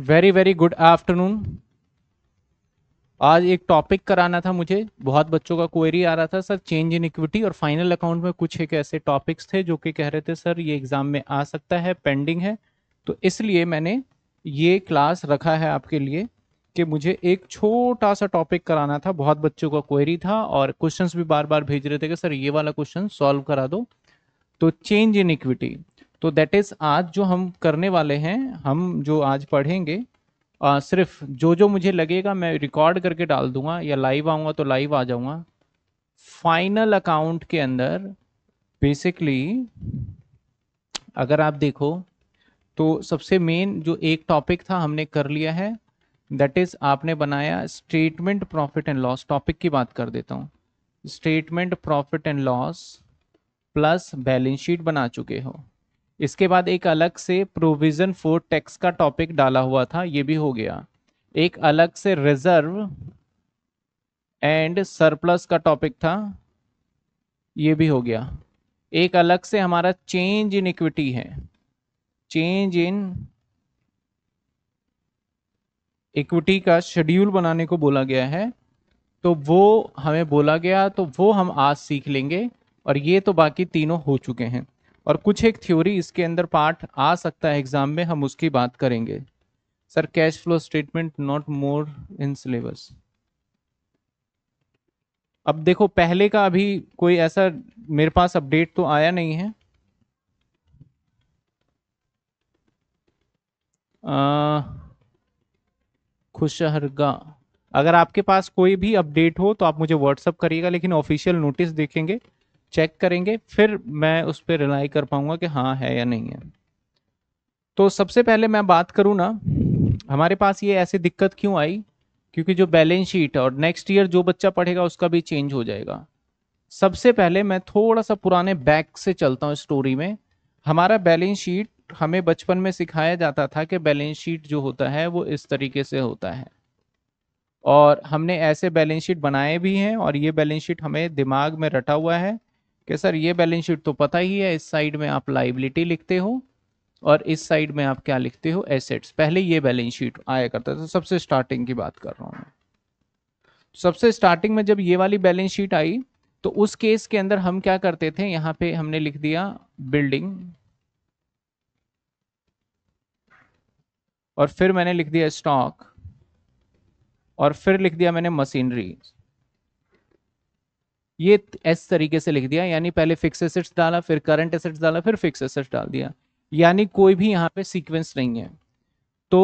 very very good afternoon आज एक topic कराना था मुझे बहुत बच्चों का क्वेरी आ रहा था सर चेंज इन इक्विटी और फाइनल अकाउंट में कुछ एक ऐसे टॉपिक्स थे जो कि कह रहे थे सर ये एग्ज़ाम में आ सकता है पेंडिंग है तो इसलिए मैंने ये क्लास रखा है आपके लिए कि मुझे एक छोटा सा टॉपिक कराना था बहुत बच्चों का क्वेरी था और क्वेश्चन भी बार बार भेज रहे थे कि सर ये वाला क्वेश्चन सॉल्व करा दो तो चेंज इन इक्विटी तो दैट इज आज जो हम करने वाले हैं हम जो आज पढ़ेंगे आ, सिर्फ जो जो मुझे लगेगा मैं रिकॉर्ड करके डाल दूंगा या लाइव आऊंगा तो लाइव आ जाऊंगा फाइनल अकाउंट के अंदर बेसिकली अगर आप देखो तो सबसे मेन जो एक टॉपिक था हमने कर लिया है दैट इज़ आपने बनाया statement profit and loss topic की बात कर देता हूँ statement profit and loss plus balance sheet बना चुके हो इसके बाद एक अलग से प्रोविजन फॉर टैक्स का टॉपिक डाला हुआ था ये भी हो गया एक अलग से रिजर्व एंड सरप्लस का टॉपिक था ये भी हो गया एक अलग से हमारा चेंज इन इक्विटी है चेंज इन इक्विटी का शेड्यूल बनाने को बोला गया है तो वो हमें बोला गया तो वो हम आज सीख लेंगे और ये तो बाकी तीनों हो चुके हैं और कुछ एक थ्योरी इसके अंदर पार्ट आ सकता है एग्जाम में हम उसकी बात करेंगे sir cash flow statement not more in syllabus अब देखो पहले का अभी कोई ऐसा मेरे पास अपडेट तो आया नहीं है खुशहरगा अगर आपके पास कोई भी अपडेट हो तो आप मुझे व्हाट्सअप करिएगा लेकिन ऑफिशियल नोटिस देखेंगे चेक करेंगे फिर मैं उस पर रिलाई कर पाऊंगा कि हाँ है या नहीं है तो सबसे पहले मैं बात करूँ ना हमारे पास ये ऐसी दिक्कत क्यों आई क्योंकि जो बैलेंस शीट और नेक्स्ट ईयर जो बच्चा पढ़ेगा उसका भी चेंज हो जाएगा सबसे पहले मैं थोड़ा सा पुराने बैक से चलता हूँ स्टोरी में हमारा बैलेंस शीट हमें बचपन में सिखाया जाता था कि बैलेंस शीट जो होता है वो इस तरीके से होता है और हमने ऐसे बैलेंस शीट बनाए भी हैं और ये बैलेंस शीट हमें दिमाग में रटा हुआ है कि सर ये बैलेंस शीट तो पता ही है इस साइड में आप लाइबिलिटी लिखते हो और इस साइड में आप क्या लिखते हो एसेट्स पहले ये बैलेंस शीट आया करता था तो सबसे स्टार्टिंग की बात कर रहा हूँ मैं सबसे स्टार्टिंग में जब ये वाली बैलेंस शीट आई तो उस केस के अंदर हम क्या करते थे यहाँ पे हमने लिख दिया बिल्डिंग और फिर मैंने लिख दिया स्टॉक और फिर लिख दिया मैंने मशीनरी ये एस तरीके से लिख दिया यानी पहले फिक्स एसेट्स डाला फिर करंट एसेट्स डाला फिर फिक्स एसेट्स डाल दिया यानी कोई भी यहाँ पे सीक्वेंस नहीं है तो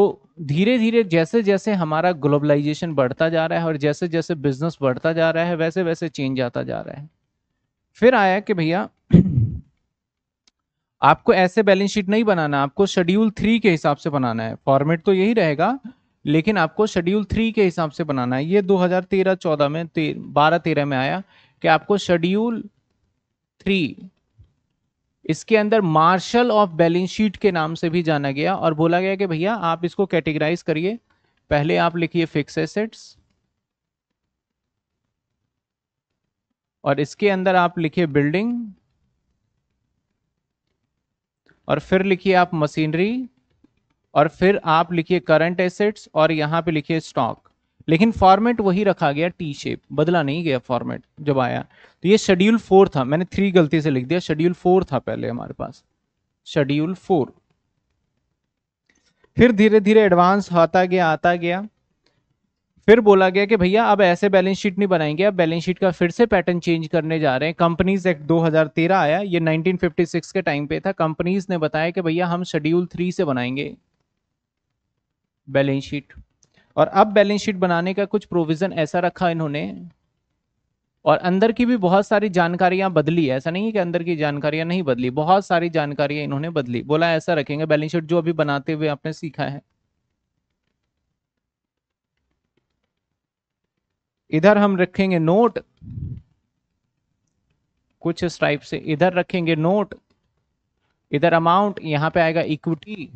धीरे धीरे जैसे जैसे हमारा ग्लोबलाइजेशन बढ़ता जा रहा है और जैसे जैसे बिजनेस बढ़ता जा रहा है वैसे वैसे चेंज आता जा रहा है फिर आया कि भैया आपको ऐसे बैलेंस शीट नहीं बनाना आपको शेड्यूल थ्री के हिसाब से बनाना है फॉर्मेट तो यही रहेगा लेकिन आपको शेड्यूल थ्री के हिसाब से बनाना है ये 2013-14 में बारह तेरह में आया कि आपको शेड्यूल थ्री इसके अंदर मार्शल ऑफ बैलेंस शीट के नाम से भी जाना गया और बोला गया कि भैया आप इसको कैटेगराइज करिए पहले आप लिखिए फिक्स एसेट्स और इसके अंदर आप लिखिए बिल्डिंग और फिर लिखिए आप मशीनरी और फिर आप लिखिए करंट एसेट्स और यहां पे लिखिए स्टॉक लेकिन फॉर्मेट वही रखा गया टी शेप बदला नहीं गया फॉर्मेट जब आया तो ये शेड्यूल फोर था मैंने थ्री गलती से लिख दिया शेड्यूल फोर था पहले हमारे पास शेड्यूल फोर फिर धीरे धीरे एडवांस आता गया आता गया फिर बोला गया कि भैया अब ऐसे बैलेंस शीट नहीं बनाएंगे अब बैलेंस शीट का फिर से पैटर्न चेंज करने जा रहे हैं कंपनीज एक्ट 2013 आया ये 1956 के टाइम पे था कंपनीज ने बताया कि भैया हम शेड्यूल थ्री से बनाएंगे बैलेंस शीट और अब बैलेंस शीट बनाने का कुछ प्रोविजन ऐसा रखा इन्होंने और अंदर की भी बहुत सारी जानकारियां बदली है ऐसा नहीं है कि अंदर की जानकारियां नहीं बदली बहुत सारी जानकारियां इन्होंने बदली बोला ऐसा रखेंगे बैलेंस शीट जो अभी बनाते हुए आपने सीखा है इधर हम रखेंगे नोट कुछ स्ट्राइप टाइप से इधर रखेंगे नोट इधर अमाउंट यहां पे आएगा इक्विटी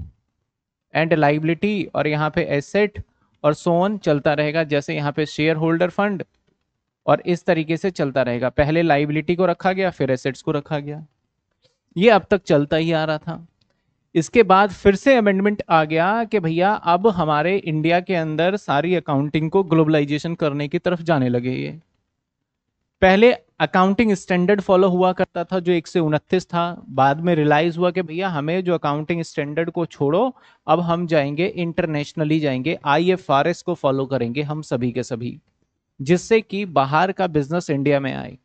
एंड लाइबिलिटी और यहां पे एसेट और सोन चलता रहेगा जैसे यहाँ पे शेयर होल्डर फंड और इस तरीके से चलता रहेगा पहले लाइबिलिटी को रखा गया फिर एसेट्स को रखा गया ये अब तक चलता ही आ रहा था इसके बाद फिर से अमेंडमेंट आ गया कि भैया अब हमारे इंडिया के अंदर सारी अकाउंटिंग को ग्लोबलाइजेशन करने की तरफ जाने लगे ये पहले अकाउंटिंग स्टैंडर्ड फॉलो हुआ करता था जो एक से उनतीस था बाद में रियलाइज हुआ कि भैया हमें जो अकाउंटिंग स्टैंडर्ड को छोड़ो अब हम जाएंगे इंटरनेशनली जाएंगे एस को फॉलो करेंगे हम सभी के सभी जिससे कि बाहर का बिजनेस इंडिया में आए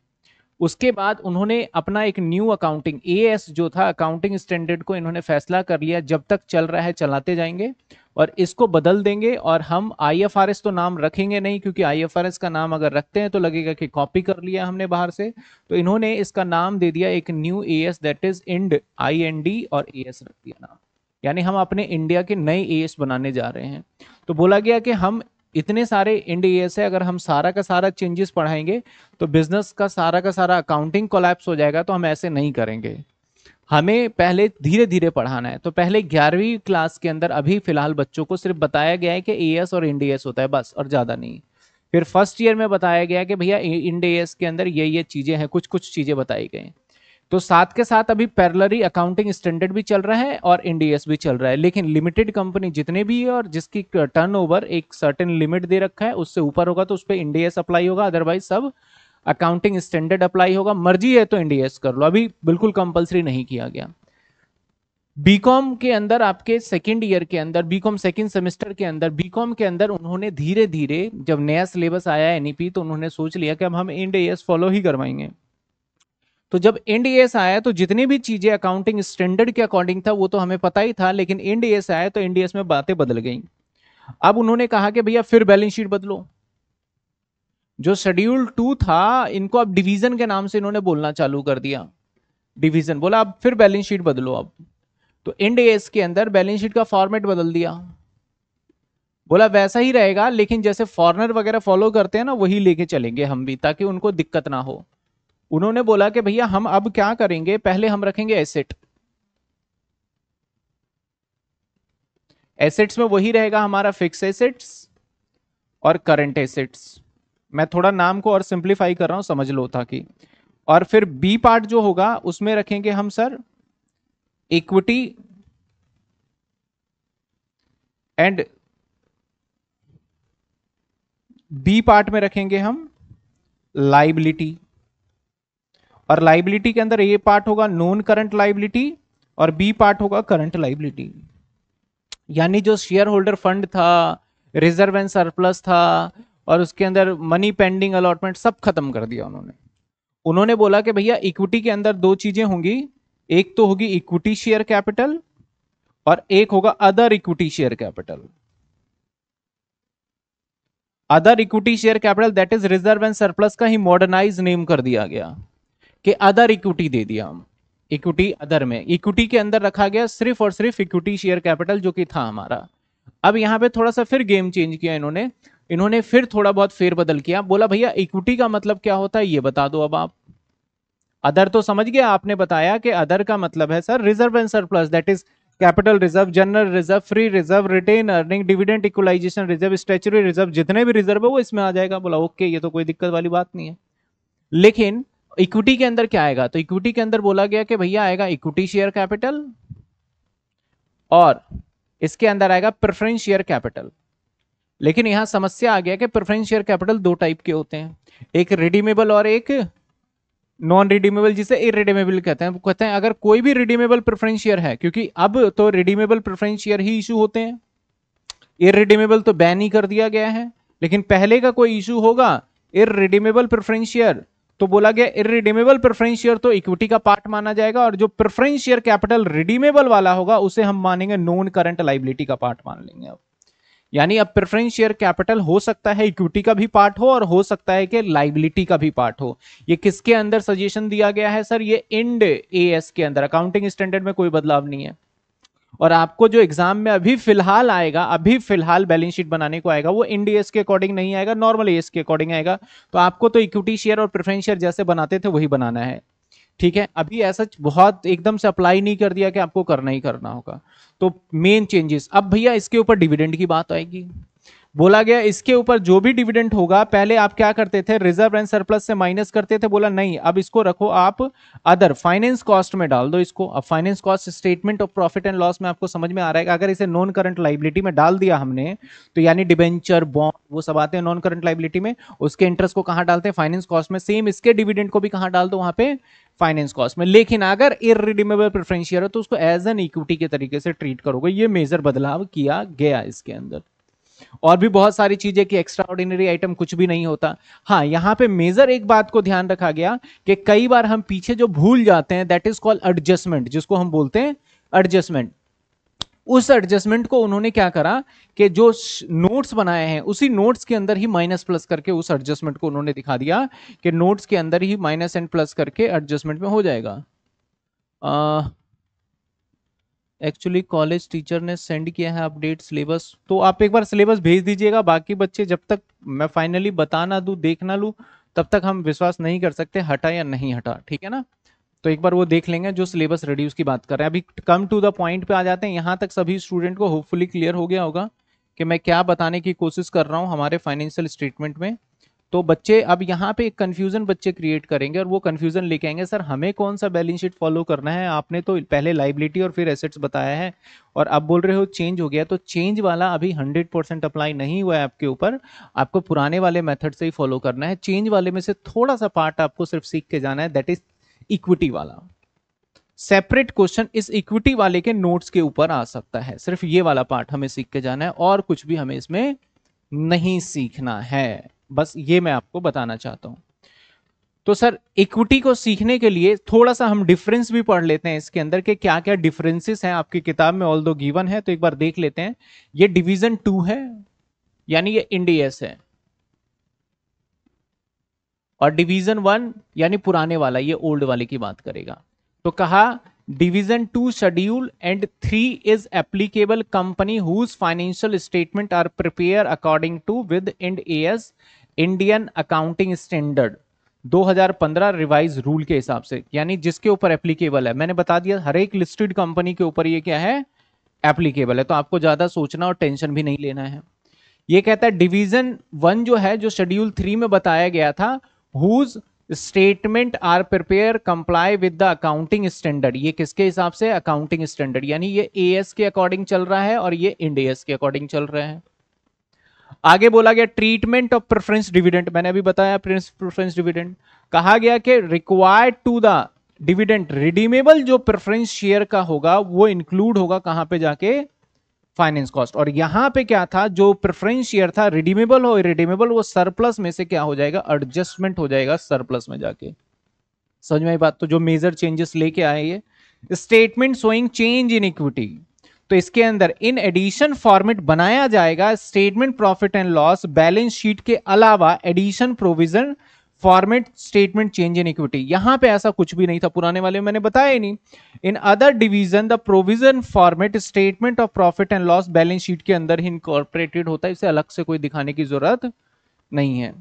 उसके बाद उन्होंने अपना एक न्यू अकाउंटिंग ए जो था अकाउंटिंग स्टैंडर्ड को इन्होंने फैसला कर लिया जब तक चल रहा है चलाते जाएंगे और इसको बदल देंगे और हम आई तो नाम रखेंगे नहीं क्योंकि आई का नाम अगर रखते हैं तो लगेगा कि कॉपी कर लिया हमने बाहर से तो इन्होंने इसका नाम दे दिया एक new A S that is Ind I N D और ए एस रख दिया नाम यानी हम अपने इंडिया के नए ए एस बनाने जा रहे हैं तो बोला गया कि हम इतने सारे इंड ए एस है अगर हम सारा का सारा चेंजेस पढ़ाएंगे तो बिजनेस का सारा का सारा अकाउंटिंग कोलैप्स हो जाएगा तो हम ऐसे नहीं करेंगे हमें पहले धीरे धीरे पढ़ाना है तो पहले ग्यारहवीं क्लास के अंदर अभी फिलहाल बच्चों को सिर्फ बताया गया है कि ए और इंडीएस होता है बस और ज़्यादा नहीं फिर फर्स्ट ईयर में बताया गया कि भैया इंडीएस के अंदर ये ये चीज़ें हैं कुछ कुछ चीज़ें बताई गई तो साथ के साथ अभी पैरलरी अकाउंटिंग स्टैंडर्ड भी चल रहा है और इंडीएस भी चल रहा है लेकिन लिमिटेड कंपनी जितने भी है और जिसकी टर्नओवर एक सर्टेन लिमिट दे रखा है उससे ऊपर होगा तो उस पर इनडीएस अप्लाई होगा अदरवाइज सब अकाउंटिंग स्टैंडर्ड अप्लाई होगा मर्जी है तो एनडीएस कर लो अभी बिल्कुल कंपलसरी नहीं किया गया बीकॉम के अंदर आपके सेकंड ईयर के अंदर बीकॉम सेकंड सेमेस्टर के अंदर बीकॉम के अंदर उन्होंने धीरे धीरे जब नया सिलेबस आया एनईपी e तो उन्होंने सोच लिया कि अब हम एंड फॉलो ही करवाएंगे तो जब एंड आया तो जितनी भी चीजें अकाउंटिंग स्टैंडर्ड के अकॉर्डिंग था वो तो हमें पता ही था लेकिन एंड आया तो एंड में बातें बदल गई अब उन्होंने कहा कि भैया फिर बैलेंस शीट बदलो जो शेड्यूल टू था इनको अब डिवीजन के नाम से इन्होंने बोलना चालू कर दिया डिवीजन बोला अब फिर बैलेंस शीट बदलो अब तो इंड एस के अंदर बैलेंस शीट का फॉर्मेट बदल दिया बोला वैसा ही रहेगा लेकिन जैसे फॉरनर वगैरह फॉलो करते हैं ना वही लेके चलेंगे हम भी ताकि उनको दिक्कत ना हो उन्होंने बोला कि भैया हम अब क्या करेंगे पहले हम रखेंगे एसेट एसेट्स में वही रहेगा हमारा फिक्स एसेट्स और करंट एसेट्स मैं थोड़ा नाम को और सिंप्लीफाई कर रहा हूँ समझ लो था कि और फिर बी पार्ट जो होगा उसमें रखेंगे हम sir equity and B part में रखेंगे हम लाइबिलिटी और लाइबिलिटी के अंदर ए पार्ट होगा नॉन करंट लाइबिलिटी और बी पार्ट होगा करंट लाइबिलिटी यानी जो शेयर होल्डर फंड था रिजर्व एंड सरप्लस था और उसके अंदर मनी पेंडिंग अलॉटमेंट सब खत्म कर दिया उन्होंने उन्होंने बोला कि भैया इक्विटी के अंदर दो चीजें होंगी एक तो होगी इक्विटी शेयर कैपिटल और एक होगा other equity share capital other equity share capital that is reserve and surplus का ही मॉडर्नाइज नेम कर दिया गया कि अदर इक्विटी दे दिया हम इक्विटी अदर में इक्विटी के अंदर रखा गया सिर्फ और सिर्फ इक्विटी शेयर कैपिटल जो कि था हमारा अब यहां पे थोड़ा सा फिर गेम चेंज किया इन्होंने इन्होंने फिर थोड़ा बहुत फेरबदल किया बोला भैया इक्विटी का मतलब क्या होता है ये बता दो अब आप अदर तो समझ गया आपने बताया कि अदर का मतलब है sir reserve and surplus that is capital reserve general reserve free reserve retained earning dividend equalisation reserve statutory reserve जितने भी रिजर्व है वो इसमें आ जाएगा बोला ओके ये तो कोई दिक्कत वाली बात नहीं है लेकिन इक्विटी के अंदर क्या आएगा तो इक्विटी के अंदर बोला गया कि भैया आएगा इक्विटी शेयर कैपिटल और इसके अंदर आएगा प्रेफरेंस शेयर कैपिटल लेकिन यहां समस्या आ गया कि प्रेफरेंस शेयर कैपिटल दो टाइप के होते हैं एक रिडीमेबल और एक नॉन रिडीमेबल जिसे इरिडीमेबल कहते हैं वो कहते हैं अगर कोई भी रिडीमेबल प्रेफरेंस शेयर है क्योंकि अब तो रिडीमेबल प्रेफरेंस शेयर ही इशू होते हैं इरिडीमेबल तो बैन ही कर दिया गया है लेकिन पहले का कोई इशू होगा इरिडीमेबल प्रेफरेंस शेयर तो बोला गया इरिडीमेबल प्रेफरेंस शेयर तो इक्विटी का पार्ट माना जाएगा और जो प्रेफरेंस शेयर कैपिटल रिडीमेबल वाला होगा उसे हम मानेंगे नॉन करंट लाइबिलिटी का पार्ट मान लेंगे अब यानी अब प्रेफरेंस शेयर कैपिटल हो सकता है इक्विटी का भी पार्ट हो और हो सकता है कि लाइबिलिटी का भी पार्ट हो ये किसके अंदर सजेशन दिया गया है सर ये इंड एएस के अंदर अकाउंटिंग स्टैंडर्ड में कोई बदलाव नहीं है और आपको जो एग्जाम में अभी फिलहाल आएगा अभी फिलहाल बैलेंस शीट बनाने को आएगा वो एस के अकॉर्डिंग नहीं आएगा नॉर्मल एस के अकॉर्डिंग आएगा तो आपको तो इक्विटी शेयर और प्रेफरेंस शेयर जैसे बनाते थे वही बनाना है ठीक है अभी ऐसा बहुत एकदम से अप्लाई नहीं कर दिया कि आपको करना ही करना होगा तो मेन चेंजेस अब भैया इसके ऊपर डिविडेंड की बात आएगी बोला गया इसके ऊपर जो भी डिविडेंट होगा पहले आप क्या करते थे रिजर्व एंड सरप्लस से माइनस करते थे बोला नहीं अब इसको रखो आप अदर फाइनेंस कॉस्ट में डाल दो इसको अब finance cost statement of profit and loss में आपको समझ में आ रहा है अगर इसे नॉन करंट लाइबिलिटी में डाल दिया हमने तो यानी डिबेंचर बॉन्ड वो सब आते हैं नॉन करंट लाइबिलिटी में उसके इंटरेस्ट को कहां डालते हैं फाइनेंस कॉस्ट में सेम इसके डिविडेंट को भी कहां डाल दो वहां पे फाइनेंस कॉस्ट में लेकिन अगर इरिडीमेबल प्रेफरेंशियर हो तो उसको एज एन इक्विटी के तरीके से ट्रीट करोगे ये मेजर बदलाव किया गया इसके अंदर और भी बहुत सारी चीजें कि एक्स्ट्रा ऑर्डिनरी आइटम कुछ भी नहीं होता हाँ यहाँ पे मेजर एक बात को ध्यान रखा गया कि कई बार हम पीछे जो भूल जाते हैं दैट इज कॉल्ड एडजस्टमेंट जिसको हम बोलते हैं एडजस्टमेंट उस एडजस्टमेंट को उन्होंने क्या करा कि जो नोट्स बनाए हैं उसी नोट्स के अंदर ही माइनस प्लस करके उस एडजस्टमेंट को उन्होंने दिखा दिया कि नोट्स के अंदर ही माइनस एंड प्लस करके एडजस्टमेंट में हो जाएगा एक्चुअली कॉलेज टीचर ने सेंड किया है अपडेट सिलेबस तो आप एक बार सिलेबस भेज दीजिएगा बाकी बच्चे जब तक मैं फाइनली बता ना दूँ देख ना लूँ तब तक हम विश्वास नहीं कर सकते हटा या नहीं हटा ठीक है ना तो एक बार वो देख लेंगे जो सिलेबस रिड्यूस की बात कर रहे हैं अभी कम टू द पॉइंट पे आ जाते हैं यहाँ तक सभी स्टूडेंट को होपफुली क्लियर हो गया होगा कि मैं क्या बताने की कोशिश कर रहा हूँ हमारे फाइनेंशियल स्टेटमेंट में तो बच्चे अब यहाँ पे एक कन्फ्यूजन बच्चे क्रिएट करेंगे और वो कन्फ्यूजन लेके आएंगे सर हमें कौन सा बैलेंस शीट फॉलो करना है आपने तो पहले लाइबिलिटी और फिर एसेट्स बताया है और आप बोल रहे हो चेंज हो गया तो चेंज वाला अभी 100 परसेंट अप्लाई नहीं हुआ है आपके ऊपर आपको पुराने वाले मेथड से ही फॉलो करना है चेंज वाले में से थोड़ा सा पार्ट आपको सिर्फ सीख के जाना है दैट इज इक्विटी वाला सेपरेट क्वेश्चन इस इक्विटी वाले के नोट्स के ऊपर आ सकता है सिर्फ ये वाला पार्ट हमें सीख के जाना है और कुछ भी हमें इसमें नहीं सीखना है बस ये मैं आपको बताना चाहता हूं तो सर इक्विटी को सीखने के लिए थोड़ा सा हम डिफरेंस भी पढ़ लेते हैं इसके अंदर के क्या क्या डिफरेंसेस हैं आपकी किताब में ऑल दो गिवन है तो एक बार देख लेते हैं ये डिवीजन टू है यानी ये इंडियस है और डिवीजन वन यानी पुराने वाला ये ओल्ड वाले की बात करेगा तो कहा division two schedule and three is applicable company whose financial statement are prepare according to with Ind S Indian accounting standard 2015 revised rule के हिसाब से यानी जिसके ऊपर एप्लीकेबल है मैंने बता दिया हर एक लिस्टेड कंपनी के ऊपर ये क्या है एप्लीकेबल है तो आपको ज्यादा सोचना और टेंशन भी नहीं लेना है ये कहता है डिवीजन वन जो है जो शेड्यूल थ्री में बताया गया था whose statement are prepare comply with the accounting standard ये किसके हिसाब से अकाउंटिंग स्टैंडर्ड यानी ये ए के अकॉर्डिंग चल रहा है और ये इंड के अकॉर्डिंग चल रहा है आगे बोला गया ट्रीटमेंट ऑफ प्रेफरेंस डिविडेंट मैंने अभी बताया प्रेफरेंस डिविडेंट कहा गया कि required to the dividend redeemable जो प्रेफरेंस शेयर का होगा वो इंक्लूड होगा कहां पे जाके फाइनेंस कॉस्ट और यहां पे क्या था जो प्रेफरेंस शेयर था रिडीमेबल हो रिडीमेबल वो सरप्लस में से क्या हो जाएगा एडजस्टमेंट हो जाएगा सरप्लस में जाके समझ में आई बात तो जो मेजर चेंजेस लेके आए ये statement showing change in equity तो इसके अंदर इन एडिशन फॉर्मेट बनाया जाएगा statement profit and loss balance sheet के अलावा addition provision format statement change in equity यहां पे ऐसा कुछ भी नहीं था पुराने वाले मैंने बताया ही नहीं in other division the provision format statement of profit and loss balance sheet के अंदर ही इनकॉर्पोरेटेड होता है इसे अलग से कोई दिखाने की जरूरत नहीं है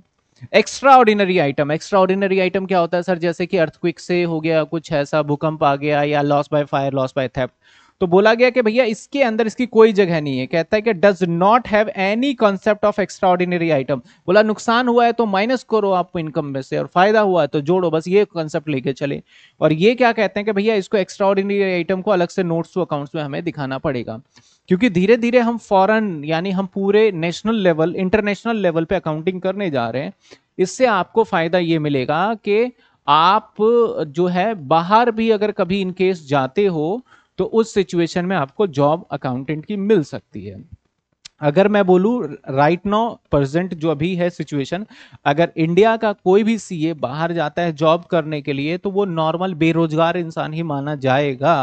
extraordinary item extraordinary item क्या होता है सर जैसे कि अर्थक्विक से हो गया कुछ ऐसा भूकंप आ गया या loss by fire loss by theft तो बोला गया कि भैया इसके अंदर इसकी कोई जगह नहीं है कहता है कि does not have any concept of extraordinary item बोला नुकसान हुआ है तो माइनस करो आप इनकम में से और फायदा हुआ है तो जोड़ो बस ये कॉन्सेप्ट लेके चले और ये क्या कहते हैं कि भैया इसको एक्स्ट्रा ऑर्डिनरी आइटम को अलग से नोट्स टू अकाउंट्स में हमें दिखाना पड़ेगा क्योंकि धीरे धीरे हम फॉरन यानी हम पूरे नेशनल लेवल इंटरनेशनल लेवल पे अकाउंटिंग करने जा रहे हैं इससे आपको फायदा ये मिलेगा कि आप जो है बाहर भी अगर कभी इनकेस जाते हो तो उस सिचुएशन में आपको जॉब अकाउंटेंट की मिल सकती है अगर मैं बोलूं राइट नाउ प्रेजेंट जो अभी है सिचुएशन अगर इंडिया का कोई भी सीए बाहर जाता है जॉब करने के लिए तो वो नॉर्मल बेरोजगार इंसान ही माना जाएगा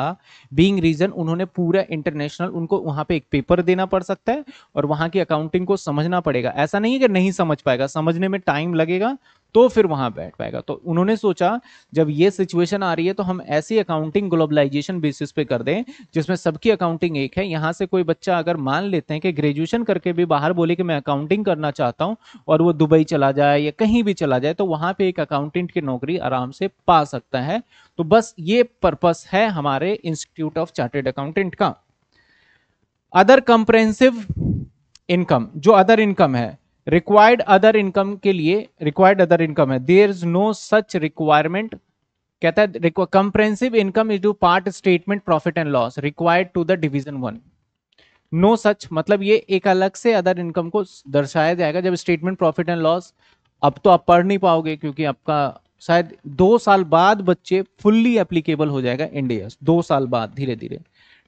बीइंग रीजन उन्होंने पूरा इंटरनेशनल उनको वहां पे एक पेपर देना पड़ सकता है और वहां की अकाउंटिंग को समझना पड़ेगा ऐसा नहीं है कि नहीं समझ पाएगा समझने में टाइम लगेगा तो फिर वहां बैठ पाएगा तो उन्होंने सोचा जब ये सिचुएशन आ रही है तो हम ऐसी अकाउंटिंग ग्लोबलाइजेशन बेसिस पे कर दें जिसमें सबकी अकाउंटिंग एक है यहां से कोई बच्चा अगर मान लेते हैं कि ग्रेजुएशन करके भी बाहर बोले कि मैं अकाउंटिंग करना चाहता हूं और वो दुबई चला जाए या कहीं भी चला जाए तो वहां पर एक अकाउंटेंट की नौकरी आराम से पा सकता है तो बस ये पर्पस है हमारे इंस्टीट्यूट ऑफ चार्टेड अकाउंटेंट का अदर कंप्रेंसिव इनकम जो अदर इनकम है रिक्वायर्ड अदर इनकम के लिए रिक्वायर्ड अदर इनकम है there is no such requirement कहता है comprehensive income is two part statement profit and loss required to the division one no such मतलब ये एक अलग से अदर इनकम को दर्शाया जाएगा जब स्टेटमेंट प्रॉफिट एंड लॉस अब तो आप पढ़ नहीं पाओगे क्योंकि आपका शायद दो साल बाद बच्चे फुल्ली एप्लीकेबल हो जाएगा इंडिया दो साल बाद धीरे धीरे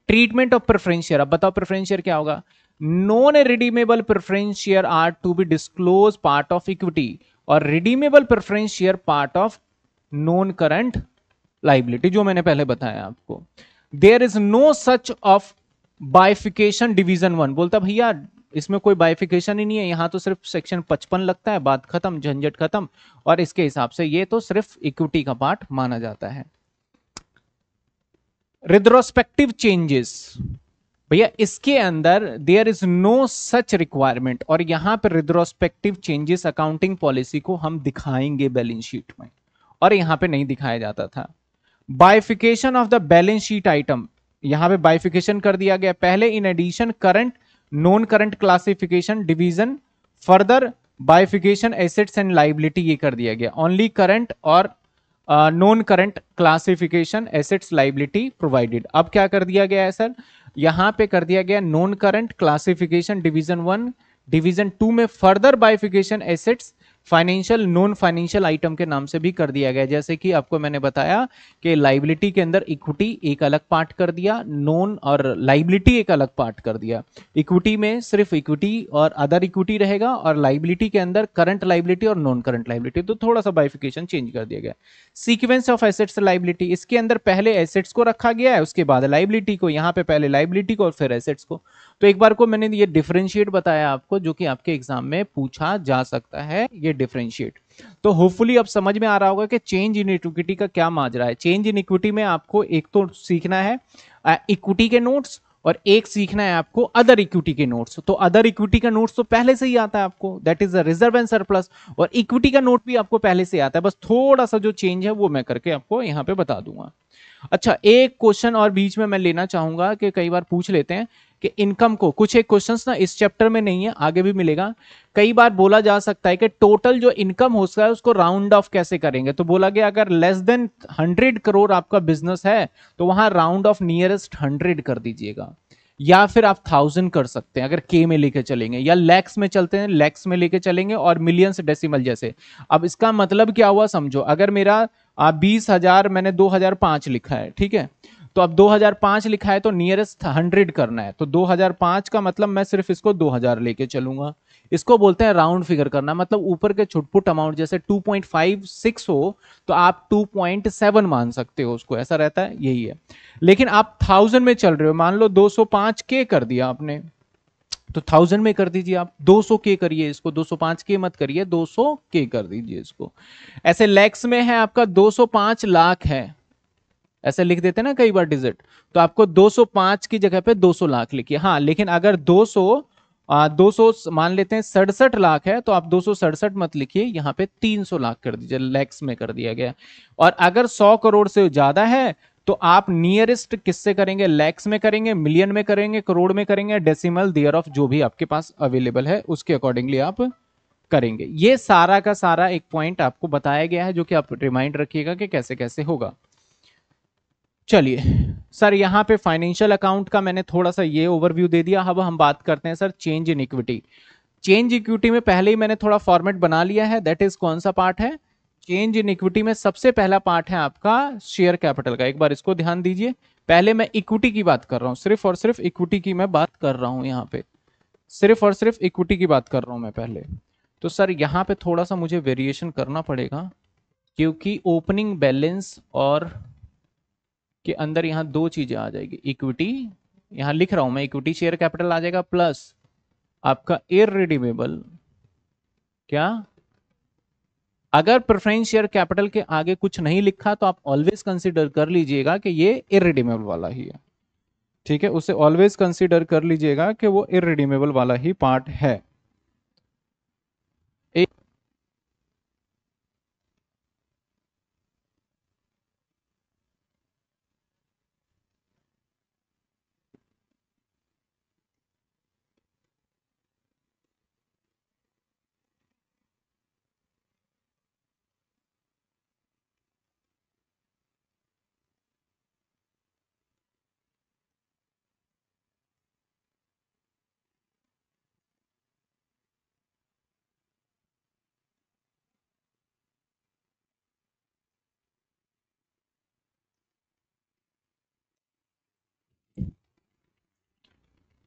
ट्रीटमेंट ऑफ प्रेफरेंस शेयर अब बताओ प्रेफरेंस शेयर क्या होगा non redeemable preference share are to be disclose part of equity और redeemable preference share part of non current liability जो मैंने पहले बताया आपको there is no such of bifurcation division one बोलता भैया इसमें कोई बाइफिकेशन ही नहीं है यहां तो सिर्फ सेक्शन पचपन लगता है बात खत्म झंझट खत्म और इसके हिसाब से ये तो सिर्फ इक्विटी का पार्ट माना जाता है रिद्रोस्पेक्टिव चेंजेस भैया इसके अंदर there is no such requirement और यहां पर रिद्रोस्पेक्टिव चेंजेस अकाउंटिंग पॉलिसी को हम दिखाएंगे बैलेंस शीट में और यहां पे नहीं दिखाया जाता था bifurcation of the balance sheet item यहां पे बाइफिकेशन कर दिया गया पहले in addition current non current classification division further bifurcation assets and liability ये कर दिया गया ओनली करंट और non current classification assets liability provided अब क्या कर दिया गया है सर यहां पे कर दिया गया non current classification division one division two में further bifurcation assets financial non financial item के नाम से भी कर दिया गया जैसे कि आपको मैंने बताया कि लाइबिलिटी के अंदर इक्विटी एक अलग पार्ट कर दिया नॉन और लाइबिलिटी एक अलग पार्ट कर दिया इक्विटी में सिर्फ इक्विटी और अदर इक्विटी रहेगा और लाइबिलिटी के अंदर करंट लाइबिलिटी और नॉन करंट लाइबिलिटी तो थोड़ा सा बाइफिकेशन चेंज कर दिया गया सीक्वेंस ऑफ एसेट्स लाइबिलिटी इसके अंदर पहले एसेट्स को रखा गया है उसके बाद लाइबिलिटी को यहाँ पे पहले लाइबिलिटी को और फिर एसेट्स को तो एक बार को मैंने ये डिफ्रेंशिएट बताया आपको जो कि आपके एग्जाम में पूछा जा सकता है ये डिफ्रेंशिएट तो होपफुली अब समझ में आ रहा होगा कि चेंज इन इक्विटी का क्या माजरा है चेंज इन इक्विटी में आपको एक तो सीखना है इक्विटी के नोट्स और एक सीखना है आपको अदर इक्विटी के नोट्स तो अदर इक्विटी का नोट्स तो पहले से ही आता है आपको that is a reserve and surplus और इक्विटी का नोट भी आपको पहले से आता है बस थोड़ा सा जो चेंज है वो मैं करके आपको यहाँ पे बता दूंगा अच्छा एक क्वेश्चन और बीच में मैं लेना चाहूंगा कि कई बार पूछ लेते हैं कि इनकम को कुछ एक क्वेश्चंस ना इस चैप्टर में नहीं है आगे भी मिलेगा कई बार बोला जा सकता है कि टोटल जो इनकम हो सकता है उसको राउंड ऑफ कैसे करेंगे तो बोला गया अगर लेस देन हंड्रेड करोड़ आपका बिजनेस है तो वहां राउंड ऑफ नियरेस्ट हंड्रेड कर दीजिएगा या फिर आप थाउजेंड कर सकते हैं अगर के में लेके चलेंगे या लैक्स में चलते हैं लैक्स में लेके चलेंगे और मिलियन से डेसिमल जैसे अब इसका मतलब क्या हुआ समझो अगर मेरा बीस हजार मैंने दो हजार पांच लिखा है ठीक है तो अब 2005 लिखा है तो नियरेस्ट 100 करना है तो 2005 का मतलब मैं सिर्फ इसको 2000 लेके चलूंगा इसको बोलते हैं राउंड फिगर करना मतलब ऊपर के छुटपुट अमाउंट जैसे 2.56 हो तो आप 2.7 मान सकते हो उसको ऐसा रहता है यही है लेकिन आप थाउजेंड में चल रहे हो मान लो 205 के कर दिया आपने तो थाउजेंड में कर दीजिए आप 200 के करिए इसको 205 के मत करिए 200 के कर दीजिए इसको ऐसे लैक्स में है आपका 205 लाख है ऐसे लिख देते ना कई बार डिजिट तो आपको 205 की जगह पे 200 लाख लिखिए हाँ लेकिन अगर 200 आ, सौ मान लेते हैं सड़सठ लाख है तो आप दो मत लिखिए यहाँ पे 300 लाख कर दीजिए लैक्स में कर दिया गया और अगर 100 करोड़ से ज्यादा है तो आप नियरेस्ट किससे करेंगे लैक्स में करेंगे मिलियन में करेंगे करोड़ में करेंगे डेसिमल दियर ऑफ जो भी आपके पास अवेलेबल है उसके अकॉर्डिंगली आप करेंगे ये सारा का सारा एक पॉइंट आपको बताया गया है जो कि आप रिमाइंड रखिएगा कि कैसे कैसे होगा चलिए सर यहाँ पे फाइनेंशियल अकाउंट का मैंने थोड़ा सा ये ओवरव्यू दे दिया अब हम बात करते हैं sir change in equity change equity में पहले ही मैंने थोड़ा फॉर्मेट बना लिया है दैट इज कौन सा पार्ट है चेंज इन इक्विटी में सबसे पहला पार्ट है आपका शेयर कैपिटल का एक बार इसको ध्यान दीजिए पहले मैं इक्विटी की बात कर रहा हूँ सिर्फ और सिर्फ इक्विटी की मैं बात कर रहा हूँ यहाँ पे सिर्फ और सिर्फ इक्विटी की बात कर रहा हूँ मैं पहले तो सर यहाँ पे थोड़ा सा मुझे वेरिएशन करना पड़ेगा क्योंकि ओपनिंग बैलेंस और के अंदर यहां दो चीजें आ जाएगी इक्विटी यहां लिख रहा हूं मैं इक्विटी शेयर कैपिटल आ जाएगा प्लस आपका रिडीमेबल क्या अगर प्रेफरेंस शेयर कैपिटल के आगे कुछ नहीं लिखा तो आप ऑलवेज कंसिडर कर लीजिएगा कि ये इरेडीमेबल वाला ही है ठीक है उसे ऑलवेज कंसिडर कर लीजिएगा कि वो इरेडीमेबल वाला ही पार्ट है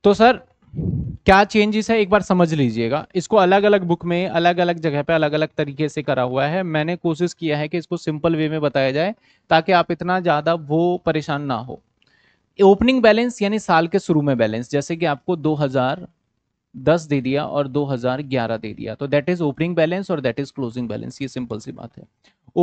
तो सर क्या चेंजेस है एक बार समझ लीजिएगा इसको अलग अलग बुक में अलग अलग जगह पे अलग अलग तरीके से करा हुआ है मैंने कोशिश किया है कि इसको सिंपल वे में बताया जाए ताकि आप इतना ज़्यादा वो परेशान ना हो ओपनिंग बैलेंस यानी साल के शुरू में बैलेंस जैसे कि आपको 2010 दे दिया और 2011 दे दिया तो दैट इज ओपनिंग बैलेंस और दैट इज क्लोजिंग बैलेंस ये सिंपल सी बात है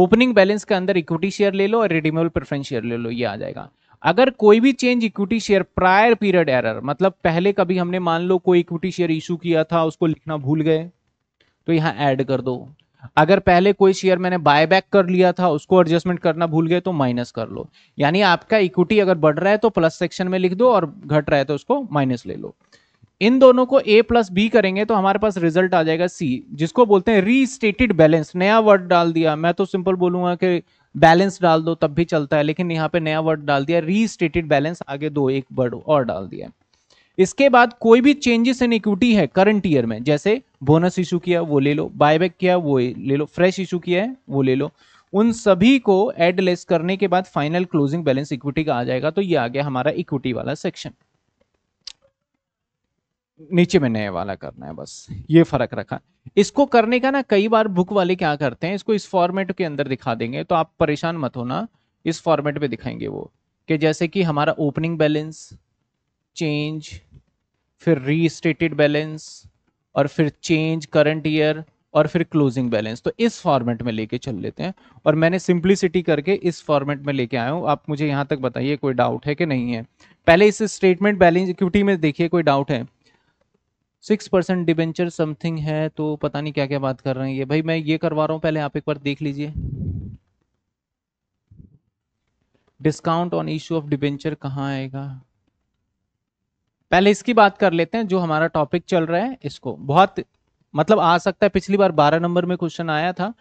ओपनिंग बैलेंस के अंदर इक्विटी शेयर ले लो और रेडिमेबल प्रेफरेंस शेयर ले लो ये आ जाएगा अगर कोई भी change equity share prior period error मतलब पहले कभी हमने मान लो कोई इक्विटी शेयर इशू किया था उसको लिखना भूल गए तो यहां ऐड कर दो अगर पहले कोई शेयर मैंने बायबैक कर लिया था उसको एडजस्टमेंट करना भूल गए तो माइनस कर लो यानी आपका इक्विटी अगर बढ़ रहा है तो प्लस सेक्शन में लिख दो और घट रहा है तो उसको माइनस ले लो इन दोनों को ए प्लस बी करेंगे तो हमारे पास रिजल्ट आ जाएगा सी जिसको बोलते हैं रीस्टेटेड बैलेंस नया वर्ड डाल दिया मैं तो सिंपल बोलूंगा कि बैलेंस डाल दो तब भी चलता है लेकिन यहाँ पे नया वर्ड डाल दिया रीस्टेटेड बैलेंस आगे दो एक वर्ड और डाल दिया इसके बाद कोई भी चेंजेस इन इक्विटी है करंट ईयर में जैसे बोनस इशू किया वो ले लो बायबैक किया वो ले लो फ्रेश इशू किया है वो ले लो उन सभी को एड लेस करने के बाद फाइनल क्लोजिंग बैलेंस इक्विटी का आ जाएगा तो ये आ गया हमारा इक्विटी वाला सेक्शन नीचे में नए वाला करना है बस ये फर्क रखा इसको करने का ना कई बार बुक वाले क्या करते हैं इसको इस फॉर्मेट के अंदर दिखा देंगे तो आप परेशान मत होना इस फॉर्मेट पे दिखाएंगे वो कि जैसे कि हमारा ओपनिंग बैलेंस चेंज फिर रीस्टेटेड बैलेंस और फिर चेंज करंट ईयर और फिर क्लोजिंग बैलेंस तो इस फॉर्मेट में लेके चल लेते हैं और मैंने सिंप्लिसिटी करके इस फॉर्मेट में लेके आया हूँ आप मुझे यहाँ तक बताइए कोई डाउट है कि नहीं है पहले इस स्टेटमेंट बैलेंस इक्विटी में देखिए कोई डाउट है सिक्स परसेंट डिबेंचर समथिंग है तो पता नहीं क्या क्या बात कर रहे हैं ये भाई मैं ये करवा रहा हूँ पहले आप एक बार देख लीजिए discount on issue of debenture कहाँ आएगा पहले इसकी बात कर लेते हैं जो हमारा टॉपिक चल रहा है इसको बहुत मतलब आ सकता है पिछली बार बारह नंबर में क्वेश्चन आया था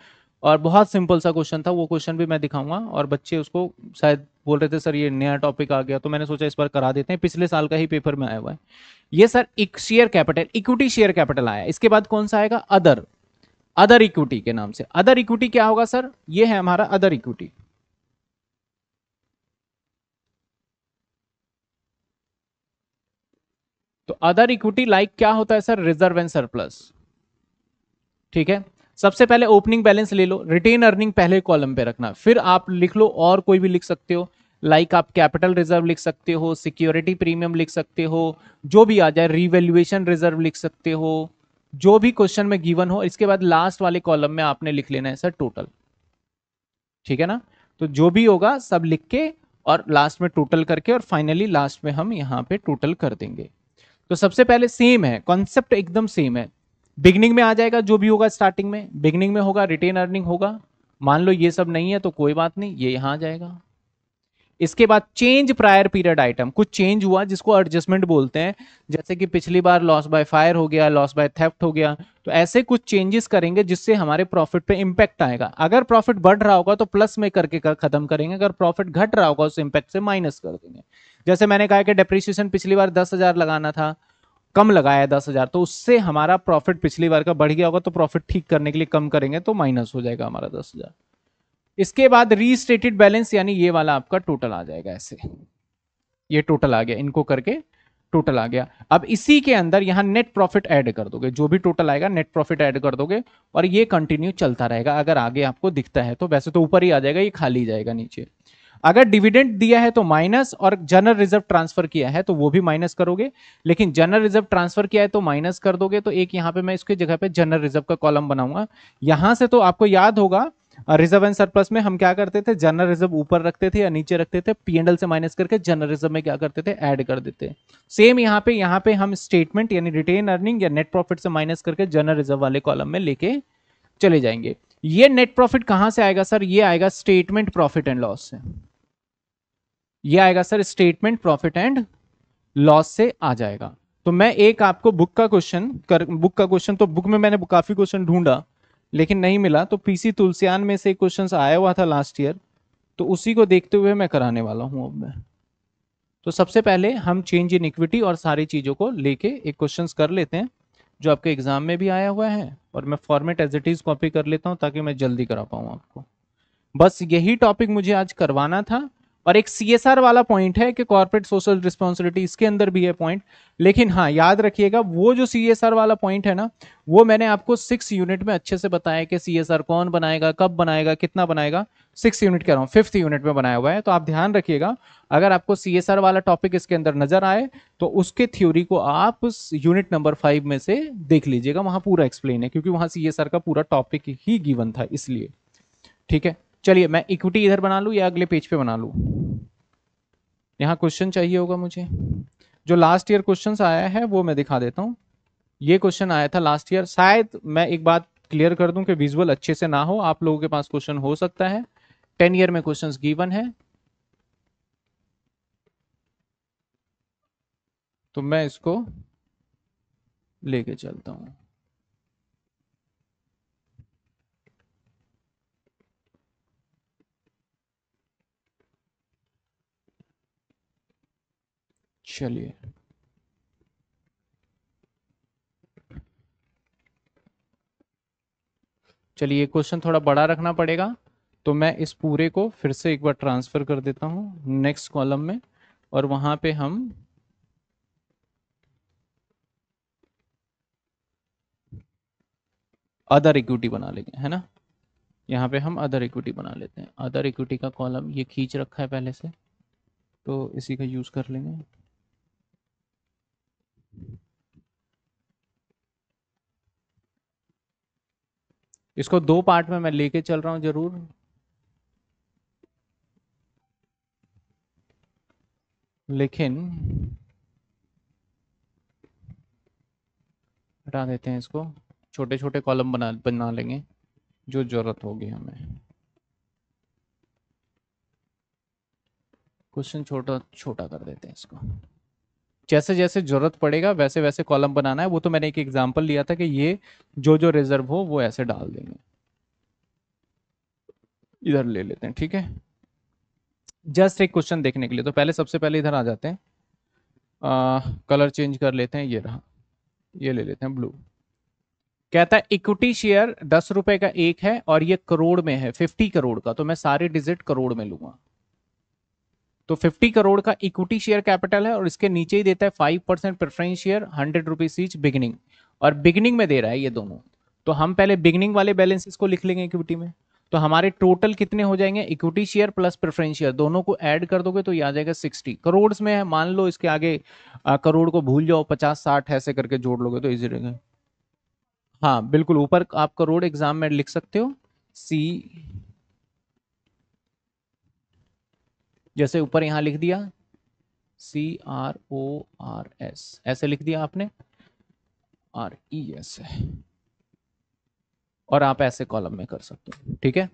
और बहुत सिंपल सा क्वेश्चन था वो क्वेश्चन भी मैं दिखाऊंगा और बच्चे उसको शायद बोल रहे थे सर ये नया टॉपिक आ गया तो मैंने सोचा इस बार करा देते हैं पिछले साल का ही पेपर में आया हुआ है ये सर एक share capital equity share capital आया इसके बाद कौन सा आएगा अदर अदर इक्विटी के नाम से अदर इक्विटी क्या होगा सर ये है हमारा अदर इक्विटी तो अदर इक्विटी लाइक क्या होता है सर रिजर्व एंड सरप्लस ठीक है सबसे पहले ओपनिंग बैलेंस ले लो रिटेन अर्निंग पहले कॉलम पे रखना फिर आप लिख लो और कोई भी लिख सकते हो लाइक like आप कैपिटल रिजर्व लिख सकते हो सिक्योरिटी प्रीमियम लिख सकते हो जो भी आ जाए रिवेल्युएशन रिजर्व लिख सकते हो जो भी क्वेश्चन में गिवन हो इसके बाद लास्ट वाले कॉलम में आपने लिख लेना है सर टोटल ठीक है ना तो जो भी होगा सब लिख के और लास्ट में टोटल करके और फाइनली लास्ट में हम यहाँ पे टोटल कर देंगे तो सबसे पहले सेम है कॉन्सेप्ट एकदम सेम है बिगनिंग में आ जाएगा जो भी होगा स्टार्टिंग में बिगनिंग में होगा रिटेन अर्निंग होगा मान लो ये सब नहीं है तो कोई बात नहीं ये यहां आ जाएगा इसके बाद चेंज प्रायर पीरियड आइटम कुछ चेंज हुआ जिसको एडजस्टमेंट बोलते हैं जैसे कि पिछली बार लॉस बाय फायर हो गया लॉस बाय थेफ्ट हो गया तो ऐसे कुछ चेंजेस करेंगे जिससे हमारे प्रॉफिट पे इम्पैक्ट आएगा अगर प्रॉफिट बढ़ रहा होगा तो प्लस में करके कर, खत्म करेंगे अगर प्रॉफिट घट रहा होगा उस इम्पैक्ट से माइनस कर देंगे जैसे मैंने कहा कि डेप्रिसिएशन पिछली बार दस हजार लगाना था कम लगाया दस हजार तो उससे हमारा प्रॉफिट पिछली बार का बढ़ गया होगा तो प्रॉफिट ठीक करने के लिए कम करेंगे तो माइनस हो जाएगा हमारा दस हजार इसके बाद रीस्टेटेड बैलेंस यानी ये वाला आपका टोटल आ जाएगा ऐसे ये टोटल आ गया इनको करके टोटल आ गया अब इसी के अंदर यहां नेट प्रॉफिट ऐड कर दोगे जो भी टोटल आएगा नेट प्रॉफिट ऐड कर दोगे और ये कंटिन्यू चलता रहेगा अगर आगे आपको दिखता है तो वैसे तो ऊपर ही आ जाएगा ये खाली जाएगा नीचे अगर डिविडेंड दिया है तो माइनस और जनरल रिजर्व ट्रांसफर किया है तो वो भी माइनस करोगे लेकिन जनरल रिजर्व ट्रांसफर किया है तो माइनस कर दोगे तो एक यहाँ पे मैं इसके जगह पे जनरल रिजर्व का कॉलम बनाऊंगा यहां से तो आपको याद होगा रिजर्व एंड सरप्लस में हम क्या करते थे जनरल रिजर्व ऊपर रखते थे या नीचे रखते थे पीएनएल से माइनस करके जनरल रिजर्व में क्या करते थे ऐड कर देते सेम यहाँ पे यहाँ पे हम स्टेटमेंट यानी रिटेन अर्निंग या नेट प्रॉफिट से माइनस करके जनरल रिजर्व वाले कॉलम में लेके चले जाएंगे ये नेट प्रॉफिट कहां से आएगा सर ये आएगा स्टेटमेंट प्रॉफिट एंड लॉस से ये आएगा sir statement profit and loss से आ जाएगा तो मैं एक आपको बुक का क्वेश्चन कर बुक का क्वेश्चन तो बुक में मैंने काफी क्वेश्चन ढूंढा लेकिन नहीं मिला तो पीसी तुलसियान में से क्वेश्चन आया हुआ था लास्ट ईयर तो उसी को देखते हुए मैं कराने वाला हूं अब मैं तो सबसे पहले हम चेंज इन इक्विटी और सारी चीजों को लेके एक क्वेश्चंस कर लेते हैं जो आपके एग्ज़ाम में भी आया हुआ है और मैं format as it is copy कर लेता हूँ ताकि मैं जल्दी करा पाऊँ आपको बस यही टॉपिक मुझे आज करवाना था और एक सीएसआर वाला पॉइंट है कि कॉर्पोरेट सोशल रिस्पॉन्सिबिलिटी इसके अंदर भी है पॉइंट लेकिन हाँ याद रखिएगा वो जो सी वाला पॉइंट है ना वो मैंने आपको सिक्स यूनिट में अच्छे से बताया कि सी कौन बनाएगा कब बनाएगा कितना बनाएगा सिक्स यूनिट कह रहा हूँ फिफ्थ यूनिट में बनाया हुआ है तो आप ध्यान रखिएगा अगर आपको सी वाला टॉपिक इसके अंदर नजर आए तो उसके थ्योरी को आप यूनिट नंबर फाइव में से देख लीजिएगा वहां पूरा एक्सप्लेन है क्योंकि वहां सीएसआर का पूरा टॉपिक ही गिवन था इसलिए ठीक है चलिए मैं इक्विटी इधर बना लूँ या अगले पेज पे बना लूँ यहाँ क्वेश्चन चाहिए होगा मुझे जो लास्ट ईयर क्वेश्चन आया है वो मैं दिखा देता हूँ ये क्वेश्चन आया था लास्ट ईयर शायद मैं एक बात क्लियर कर दूँ कि विजुअल अच्छे से ना हो आप लोगों के पास क्वेश्चन हो सकता है टेन ईयर में क्वेश्चन गीवन है तो मैं इसको लेके चलता हूँ चलिए चलिए क्वेश्चन थोड़ा बड़ा रखना पड़ेगा तो मैं इस पूरे को फिर से एक बार ट्रांसफर कर देता हूं नेक्स्ट कॉलम में और वहां पे हम अदर इक्विटी बना लेंगे है ना यहाँ पे हम अदर इक्विटी बना लेते हैं अदर इक्विटी का कॉलम ये खींच रखा है पहले से तो इसी का यूज कर लेंगे इसको दो पार्ट में मैं लेके चल रहा हूं जरूर लेकिन हटा देते हैं इसको छोटे छोटे कॉलम बना बना लेंगे जो जरूरत होगी हमें क्वेश्चन छोटा छोटा कर देते हैं इसको जैसे जैसे जरूरत पड़ेगा वैसे वैसे कॉलम बनाना है वो तो मैंने एक एग्जाम्पल लिया था कि ये जो जो रिजर्व हो वो ऐसे डाल देंगे इधर ले लेते हैं ठीक है जस्ट एक क्वेश्चन देखने के लिए तो पहले सबसे पहले इधर आ जाते हैं आ, कलर चेंज कर लेते हैं ये रहा ये ले लेते हैं ब्लू कहता है इक्विटी शेयर दस रुपए का एक है और ये करोड़ में है फिफ्टी करोड़ का तो मैं सारे डिजिट करोड़ में लूंगा तो 50 करोड़ का इक्विटी शेयर कैपिटल है और इसके नीचे ही देता है 5 percent preference share hundred rupees each beginning और बिगिनिंग में दे रहा है ये दोनों तो हम पहले बिगिनिंग वाले बैलेंसेस को लिख लेंगे इक्विटी में तो हमारे टोटल कितने हो जाएंगे equity share plus preference share दोनों को ऐड कर दोगे तो ये आ जाएगा सिक्सटी करोड़ में है मान लो इसके आगे आ, करोड़ को भूल जाओ पचास साठ ऐसे करके जोड़ लोगे तो इजी रहेगा हाँ बिल्कुल ऊपर आप करोड़ एग्जाम में लिख सकते हो सी जैसे ऊपर यहां लिख दिया C R O R S ऐसे लिख दिया आपने आर ई एस और आप ऐसे कॉलम में कर सकते हो ठीक है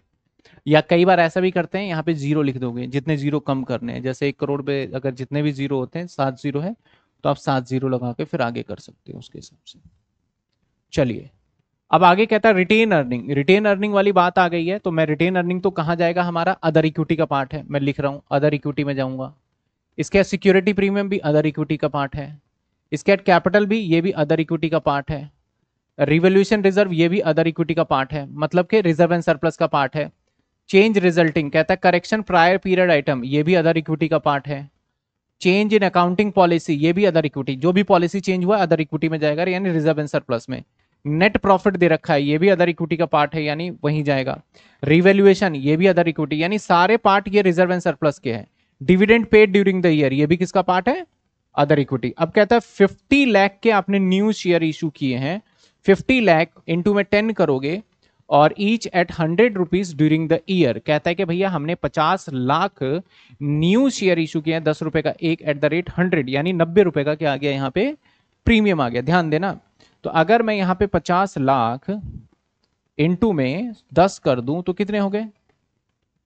या कई बार ऐसा भी करते हैं यहाँ पे जीरो लिख दोगे जितने जीरो कम करने हैं जैसे एक करोड़ पे अगर जितने भी जीरो होते हैं सात जीरो है तो आप सात जीरो लगा के फिर आगे कर सकते हो उसके हिसाब से चलिए अब आगे कहता है रिटेन अर्निंग रिटेन अर्निंग वाली बात आ गई है तो मैं रिटेन अर्निंग तो कहां जाएगा हमारा अदर इक्विटी का पार्ट है मैं लिख रहा हूं अदर इक्विटी में जाऊंगा इसके सिक्योरिटी प्रीमियम भी अदर इक्विटी का पार्ट है इसके कैपिटल भी ये भी अदर इक्विटी का पार्ट है रिवोल्यूशन रिजर्व ये भी अदर इक्विटी का पार्ट है मतलब कि रिजर्व एंड सरप्लस का पार्ट है चेंज रिजल्टिंग कहता है करेक्शन प्रायर पीरियड आइटम ये भी अदर इक्विटी का पार्ट है चेंज इन अकाउंटिंग पॉलिसी ये भी अदर इक्विटी जो भी पॉलिसी चेंज हुआ अदर इक्विटी में जाएगा यानी रिजर्व एंड सरप्लस में नेट प्रॉफिट दे रखा है ये भी अदर इक्विटी का पार्ट है यानी वहीं जाएगा रिवेल्युएशन ये भी अदर इक्विटी यानी सारे पार्ट ये रिजर्व एंड सरप्लस के हैं dividend paid during the year ये भी किसका पार्ट है अदर इक्विटी अब कहता है फिफ्टी लैख के आपने न्यू शेयर इशू किए हैं फिफ्टी लैख इंटू में टेन करोगे और each at hundred rupees during the year कहता है कि भैया हमने पचास लाख न्यू शेयर इशू किया है दस रुपए का एक एट द रेट हंड्रेड यानी नब्बे रुपए का क्या आ गया यहाँ पे प्रीमियम आ गया ध्यान देना तो अगर मैं यहां पे पचास लाख इंटू में दस कर दूं तो कितने हो गए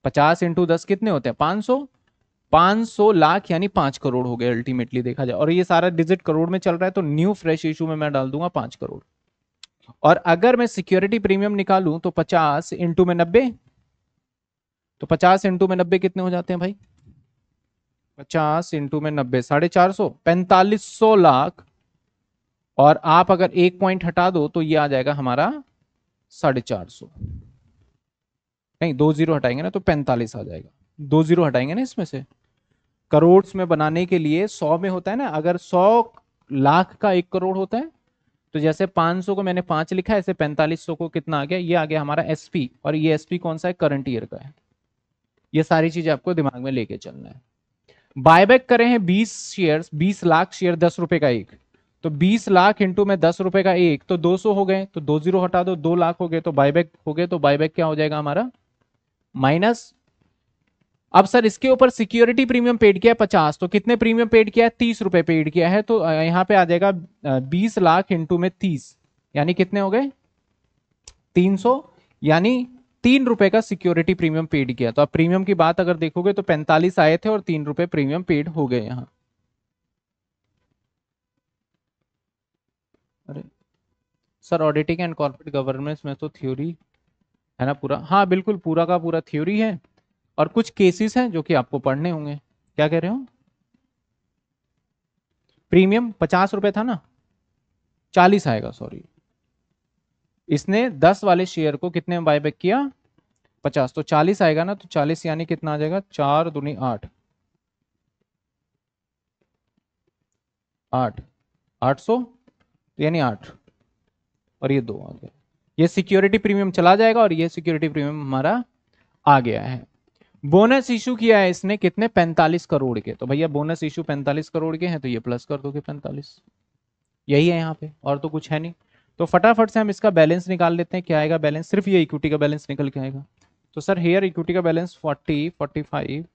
पचास इंटू दस कितने होते हैं 500 सौ सौ लाख यानी पांच करोड़ हो गए अल्टीमेटली देखा जाए और ये सारा डिजिट करोड़ में चल रहा है तो न्यू फ्रेश इशू में मैं डाल दूंगा पांच करोड़ और अगर मैं सिक्योरिटी प्रीमियम निकालूं तो पचास इंटू में नब्बे तो पचास इंटू में नब्बे कितने हो जाते हैं भाई पचास इंटू में नब्बे साढ़े चार सौ पैंतालीस सौ लाख और आप अगर एक पॉइंट हटा दो तो ये आ जाएगा हमारा साढ़े चार सौ नहीं दो जीरो हटाएंगे ना तो पैंतालीस आ जाएगा दो जीरो हटाएंगे ना इसमें से करोड़ में बनाने के लिए सौ में होता है ना अगर सौ लाख का एक करोड़ होता है तो जैसे पांच सौ को मैंने पांच लिखा है ऐसे सौ को कितना आ गया ये आ गया हमारा एस और ये एस कौन सा है करंट ईयर का है ये सारी चीजें आपको दिमाग में लेके चलना है बायबैक करे हैं 20 शेयर्स 20 लाख शेयर दस रुपए का एक तो 20 लाख इंटू में दस रुपए का एक तो 200 हो गए तो दो जीरो हटा दो दो लाख हो गए तो बायबैक हो गए तो बायबैक क्या हो जाएगा हमारा माइनस अब सर इसके ऊपर सिक्योरिटी प्रीमियम पेड किया है पचास तो कितने प्रीमियम पेड किया है तीस रुपए पेड किया है तो यहां पे आ जाएगा बीस लाख इंटू में तीस यानी कितने हो गए तीन सौ यानी तीन रुपए का सिक्योरिटी प्रीमियम पेड किया तो आप प्रीमियम की बात अगर देखोगे तो पैंतालीस आए थे और तीन रुपए प्रीमियम पेड हो गए यहाँ sir auditing and corporate governance में तो थ्योरी है ना पूरा हाँ बिल्कुल पूरा का पूरा थ्योरी है और कुछ केसेस हैं जो कि आपको पढ़ने होंगे क्या कह रहे हो प्रीमियम पचास रुपए था ना चालीस आएगा सॉरी इसने दस वाले शेयर को कितने में बैक किया पचास तो चालीस आएगा ना तो चालीस यानी कितना आ जाएगा चार दुनी आठ आठ आठ सौ तो यानी आठ और ये दो आ गया ये सिक्योरिटी प्रीमियम चला जाएगा और ये सिक्योरिटी प्रीमियम हमारा आ गया है बोनस इशू किया है इसने कितने 45 करोड़ के तो भैया बोनस इशू 45 करोड़ के हैं तो ये प्लस कर दोगे 45 यही है यहाँ पे और तो कुछ है नहीं तो फटाफट से हम इसका बैलेंस निकाल लेते हैं क्या आएगा बैलेंस सिर्फ ये इक्विटी का बैलेंस निकल के आएगा तो सर हेयर इक्विटी का balance forty five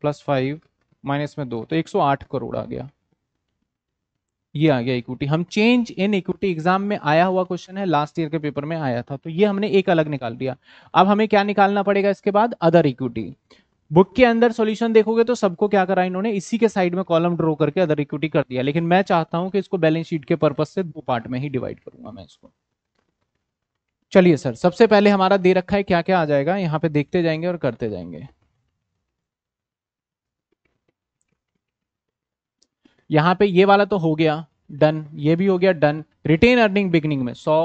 plus five minus में दो तो आठ करोड़ आ गया ये आ गया इक्विटी हम चेंज इन इक्विटी एग्जाम में आया हुआ क्वेश्चन है लास्ट ईयर के पेपर में आया था तो ये हमने एक अलग निकाल दिया अब हमें क्या निकालना पड़ेगा इसके बाद अदर इक्विटी बुक के अंदर सॉल्यूशन देखोगे तो सबको क्या करा इन्होंने इसी के साइड में कॉलम ड्रॉ करके अदर इक्विटी कर दिया लेकिन मैं चाहता हूं कि इसको बैलेंस शीट के पर्पज से दो पार्ट में ही डिवाइड करूंगा मैं इसको चलिए सर सबसे पहले हमारा दे रखा है क्या क्या आ जाएगा यहाँ पे देखते जाएंगे और करते जाएंगे यहां पे ये वाला तो हो गया डन ये भी हो गया डन रिटेन अर्निंग बिगनिंग में सौ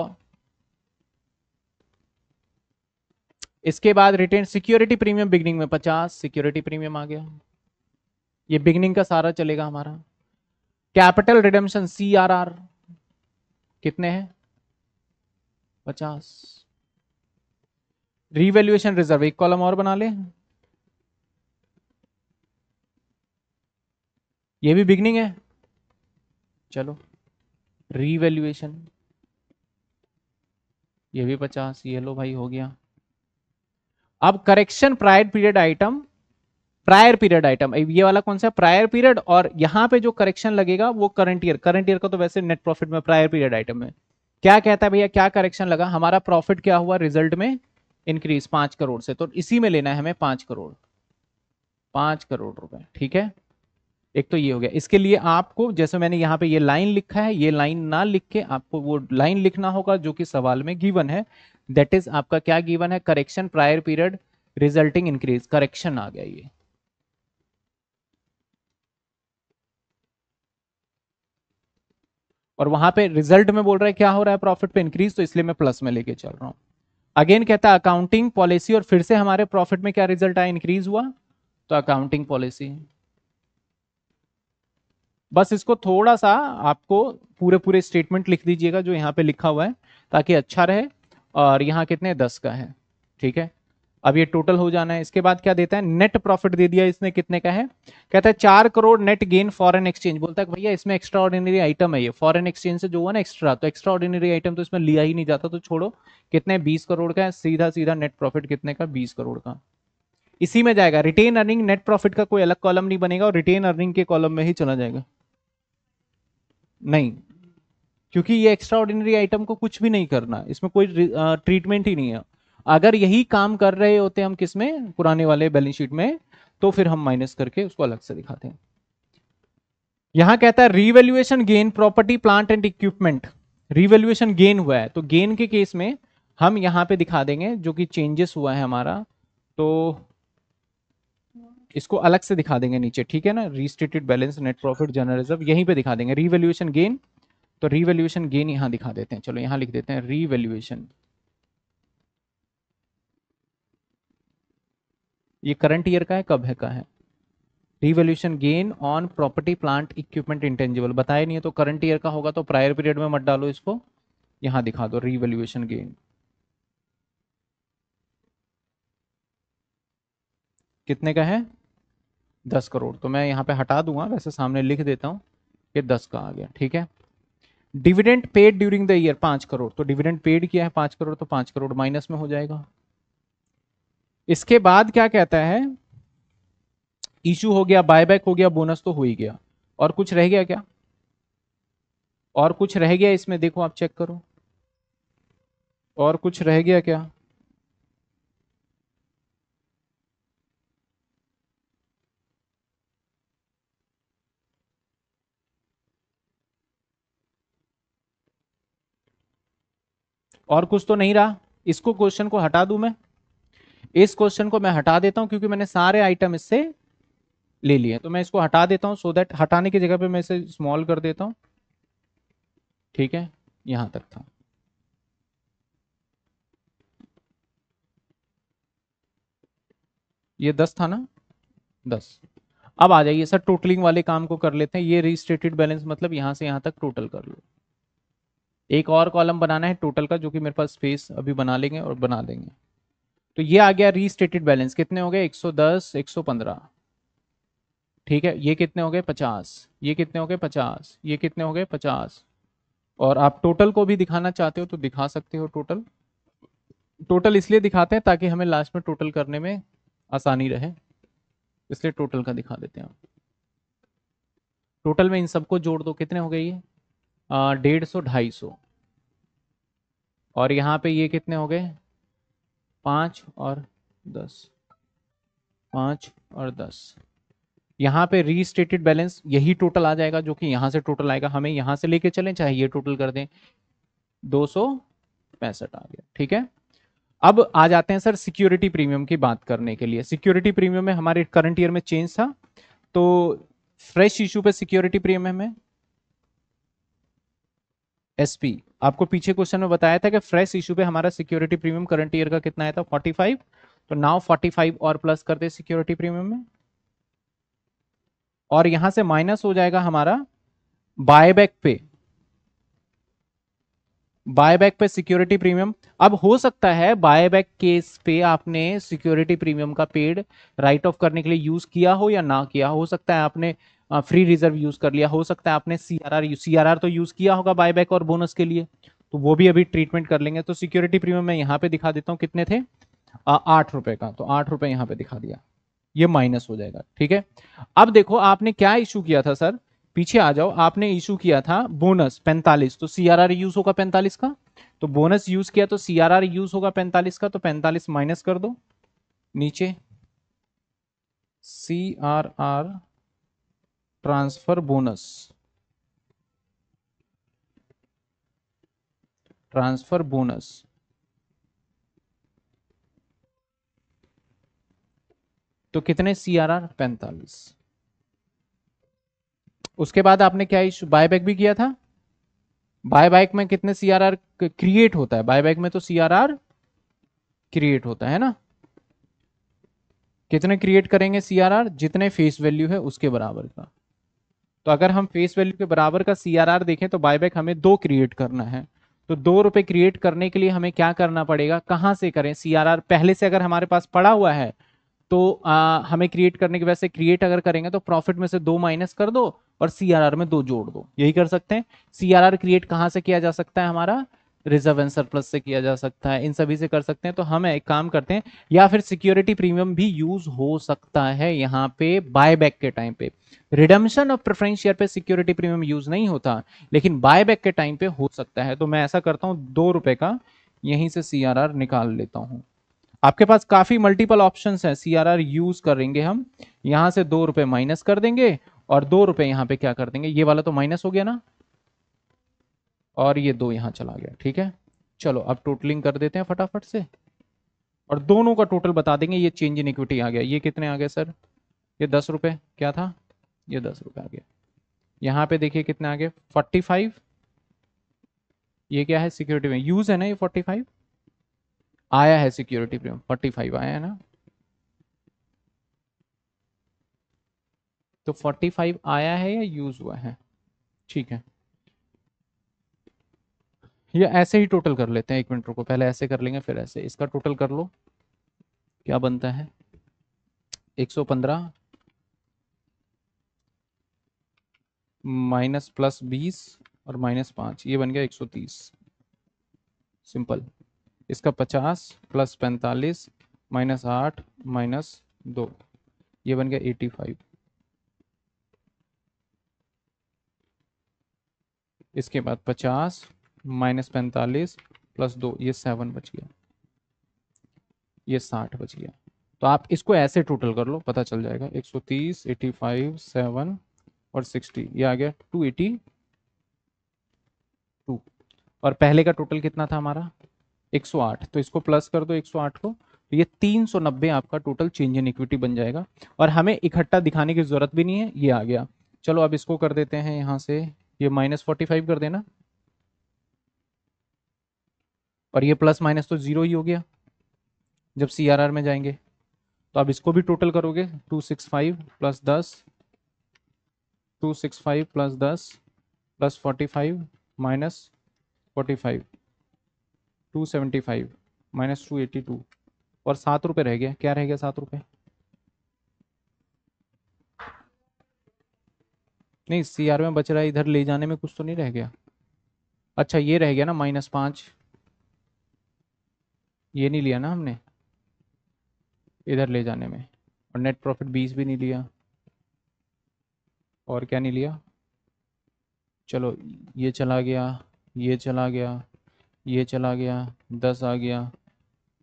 इसके बाद रिटेन सिक्योरिटी प्रीमियम बिगनिंग में पचास सिक्योरिटी प्रीमियम आ गया ये बिगनिंग का सारा चलेगा हमारा capital redemption C R R कितने हैं पचास रिवेल्युएशन रिजर्व एक कॉलम और बना ले ये भी बिगनिंग है चलो रीवेल्युएशन ये भी पचास ये लो भाई हो गया अब correction prior period item prior period item ये वाला कौन सा है प्रायर पीरियड और यहां पे जो करेक्शन लगेगा वो करंट ईयर करंट ईयर का तो वैसे नेट प्रॉफिट में प्रायर पीरियड आइटम में क्या कहता है भैया क्या करेक्शन लगा हमारा प्रॉफिट क्या हुआ रिजल्ट में इंक्रीज पांच करोड़ से तो इसी में लेना है हमें पांच करोड़ पांच करोड़ रुपए ठीक है एक तो ये हो गया इसके लिए आपको जैसे मैंने यहाँ पे ये लाइन लिखा है ये लाइन ना लिख के आपको वो लाइन लिखना होगा जो कि सवाल में गिवन है दैट इज आपका क्या गिवन है correction prior period resulting increase correction आ गया ये और वहां पे रिजल्ट में बोल रहा है क्या हो रहा है प्रॉफिट पे इंक्रीज तो इसलिए मैं प्लस में लेके चल रहा हूं अगेन कहता है अकाउंटिंग पॉलिसी और फिर से हमारे प्रॉफिट में क्या रिजल्ट आया इंक्रीज हुआ तो अकाउंटिंग पॉलिसी बस इसको थोड़ा सा आपको पूरे पूरे स्टेटमेंट लिख दीजिएगा जो यहाँ पे लिखा हुआ है ताकि अच्छा रहे और यहाँ कितने दस का है ठीक है अब ये टोटल हो जाना है इसके बाद क्या देता है नेट प्रॉफिट दे दिया इसने कितने का है कहता है चार crore net gain foreign exchange बोलता है भैया इसमें एक्स्ट्रा ऑर्डिनरी आइटम है ये फॉरेन एक्सचेंज से जो हुआ ना एक्स्ट्रा तो एक्स्ट्रा ऑर्डिनरी आइटम तो इसमें लिया ही नहीं जाता तो छोड़ो कितने बीस करोड़ का है सीधा सीधा नेट प्रॉफिट कितने का बीस करोड़ का इसी में जाएगा रिटेन अर्निंग नेट प्रॉफिट का कोई अलग कॉलम नहीं बनेगा और रिटेन अर्निंग के कॉलम में ही चला जाएगा नहीं क्योंकि ये एक्स्ट्रा ऑर्डिनरी आइटम को कुछ भी नहीं करना इसमें कोई ट्रीटमेंट uh, ही नहीं है अगर यही काम कर रहे होते हम किसमें पुराने वाले बैलेंस शीट में तो फिर हम माइनस करके उसको अलग से दिखाते हैं यहां कहता है revaluation gain property plant and equipment revaluation gain हुआ है तो गेन के केस में हम यहां पे दिखा देंगे जो कि चेंजेस हुआ है हमारा तो इसको अलग से दिखा देंगे नीचे ठीक है ना restated balance net profit general reserve यहीं पे दिखा देंगे रीवैल्यूएशन गेन तो रीवैल्यूएशन गेन यहां दिखा देते हैं चलो यहां लिख देते हैं रीवैल्यूएशन ये करंट ईयर का है कब है का है revaluation gain on property plant equipment intangible बताया नहीं है तो करंट ईयर का होगा तो प्रायर पीरियड में मत डालो इसको यहां दिखा दो रिवोल्यूशन गेन कितने का है दस करोड़ तो मैं यहाँ पे हटा दूंगा वैसे सामने लिख देता हूँ कि दस का आ गया ठीक है dividend paid during the year पांच करोड़ तो डिविडेंड पेड किया है पांच करोड़ तो पांच करोड़ माइनस में हो जाएगा इसके बाद क्या कहता है इशू हो गया बायबैक हो गया बोनस तो हो ही गया और कुछ रह गया क्या और कुछ रह गया इसमें देखो आप चेक करो और कुछ रह गया क्या और कुछ तो नहीं रहा इसको क्वेश्चन को हटा दू मैं इस क्वेश्चन को मैं हटा देता हूं क्योंकि मैंने सारे आइटम इससे ले लिए तो मैं इसको हटा देता हूं सो so दैट हटाने की जगह पे मैं इसे स्मॉल कर देता हूं ठीक है यहां तक था ये दस था ना दस अब आ जाइए सर टोटलिंग वाले काम को कर लेते हैं ये रिस्टेटेड बैलेंस मतलब यहां से यहां तक टोटल कर लो एक और कॉलम बनाना है टोटल का जो कि मेरे पास फेस अभी बना लेंगे और बना देंगे तो ये आ गया रीस्टेटेड बैलेंस कितने हो गए 110 115 ठीक है ये कितने हो गए 50 ये कितने हो गए 50 ये कितने हो गए 50 और आप टोटल को भी दिखाना चाहते हो तो दिखा सकते हो टोटल टोटल इसलिए दिखाते हैं ताकि हमें लास्ट में टोटल करने में आसानी रहे इसलिए टोटल का दिखा देते हैं टोटल में इन सबको जोड़ दो कितने हो गए ये डेढ़ सौ ढाई सौ और यहाँ पे ये कितने हो गए पाँच और दस पाँच और दस यहाँ पे रीस्टेटेड बैलेंस यही टोटल आ जाएगा जो कि यहाँ से टोटल आएगा हमें यहाँ से लेके चलें चाहे ये टोटल कर दें दो सौ पैंसठ आ गया ठीक है अब आ जाते हैं सर सिक्योरिटी प्रीमियम की बात करने के लिए सिक्योरिटी प्रीमियम में हमारे करंट ईयर में चेंज था तो फ्रेश इशू पे सिक्योरिटी प्रीमियम है एसपी आपको पीछे क्वेश्चन में बताया था कि फ्रेश इशू पे हमारा सिक्योरिटी प्रीमियम करंट ईयर का कितना आया था 45 तो नाउ 45 और प्लस कर दे सिक्योरिटी प्रीमियम में और यहां से माइनस हो जाएगा हमारा बायबैक पे बायबैक पे सिक्योरिटी प्रीमियम अब हो सकता है बायबैक केस पे आपने सिक्योरिटी प्रीमियम का पेड राइट ऑफ करने के लिए यूज किया हो या ना किया हो सकता है आपने फ्री रिजर्व यूज कर लिया हो सकता है आपने C R R C R R तो यूज किया होगा बायबैक और बोनस के लिए तो वो भी अभी ट्रीटमेंट कर लेंगे तो सिक्योरिटी प्रीमियम मैं यहाँ पे दिखा देता हूँ कितने थे आठ रुपए का तो आठ रुपए यहाँ पे दिखा दिया ये माइनस हो जाएगा ठीक है अब देखो आपने क्या इशू किया था सर पीछे आ जाओ आपने इशू किया था बोनस पैंतालीस तो सीआरआर यूज होगा पैंतालीस का तो बोनस यूज किया तो सीआरआर यूज होगा पैंतालीस का तो पैंतालीस माइनस कर दो नीचे C R R transfer bonus transfer bonus तो कितने सी आर आर पैंतालीस उसके बाद आपने क्या इशू बायबैक भी किया था बायबैक में कितने सी आर आर क्रिएट होता है बायबैक में तो सी आर आर क्रिएट होता है ना कितने क्रिएट करेंगे सी आर आर जितने फेस वैल्यू है उसके बराबर का तो अगर हम फेस वैल्यू के बराबर का सी देखें तो बायबैक हमें दो क्रिएट करना है तो दो रुपए क्रिएट करने के लिए हमें क्या करना पड़ेगा कहाँ से करें सी पहले से अगर हमारे पास पड़ा हुआ है तो आ, हमें क्रिएट करने की वजह से क्रिएट अगर करेंगे तो प्रॉफिट में से दो माइनस कर दो और सीआरआर में दो जोड़ दो यही कर सकते हैं सीआरआर क्रिएट कहाँ से किया जा सकता है हमारा रिजर्व एंड सरप्लस से किया जा सकता है इन सभी से कर सकते हैं तो हम एक काम करते हैं या फिर सिक्योरिटी प्रीमियम भी यूज हो सकता है यहाँ पे बायबैक के टाइम पे रिडम्शन ऑफ प्रेफरेंस शेयर पे सिक्योरिटी प्रीमियम यूज नहीं होता लेकिन बायबैक के टाइम पे हो सकता है तो मैं ऐसा करता हूँ दो रुपए का यहीं से सी निकाल लेता हूँ आपके पास काफी मल्टीपल ऑप्शन है सी यूज करेंगे हम यहाँ से दो रुपए माइनस कर देंगे और दो रुपए यहाँ पे क्या कर देंगे ये वाला तो माइनस हो गया ना और ये दो यहां चला गया ठीक है चलो अब टोटलिंग कर देते हैं फटाफट से और दोनों का टोटल बता देंगे ये चेंज इन इक्विटी आ गया ये कितने आ गए सर ये दस रुपए क्या था ये दस रुपए आ गया यहां पे देखिए कितने आ गए फोर्टी फाइव ये क्या है सिक्योरिटी में यूज है ना ये फोर्टी फाइव आया है सिक्योरिटी प्रीमियम फोर्टी फाइव आया है ना तो फोर्टी फाइव आया है या यूज हुआ है ठीक है ये ऐसे ही टोटल कर लेते हैं एक मिनट रुको पहले ऐसे कर लेंगे फिर ऐसे इसका टोटल कर लो क्या बनता है 115 माइनस प्लस बीस और माइनस पाँच ये बन गया 130 सिंपल इसका 50 प्लस 45 माइनस आठ माइनस दो ये बन गया 85 इसके बाद 50 माइनस पैंतालीस प्लस दो ये सेवन बच गया ये साठ बच गया तो आप इसको ऐसे टोटल कर लो पता चल जाएगा एटी फाइव सेवन और सिक्सटी ये आ गया टू और पहले का टोटल कितना था हमारा एक सौ आठ तो इसको प्लस कर दो एक सौ आठ को तो ये नब्बे आपका टोटल चेंज इन इक्विटी बन जाएगा और हमें इकट्ठा दिखाने की जरूरत भी नहीं है ये आ गया चलो अब इसको कर देते हैं यहाँ से ये माइनस फोर्टी फाइव कर देना और ये प्लस माइनस तो जीरो ही हो गया जब सी आर आर में जाएंगे तो आप इसको भी टोटल करोगे टू सिक्स फाइव प्लस दस टू सिक्स फाइव प्लस दस plus forty five minus forty five two seventy five minus two eighty two और सात रुपये रह गया क्या रह गया सात रुपये नहीं सी आर में बच रहा है इधर ले जाने में कुछ तो नहीं रह गया अच्छा ये रह गया ना माइनस पाँच ये नहीं लिया ना हमने इधर ले जाने में और नेट प्रॉफिट बीस भी नहीं लिया और क्या नहीं लिया चलो ये चला गया ये चला गया ये चला गया दस आ गया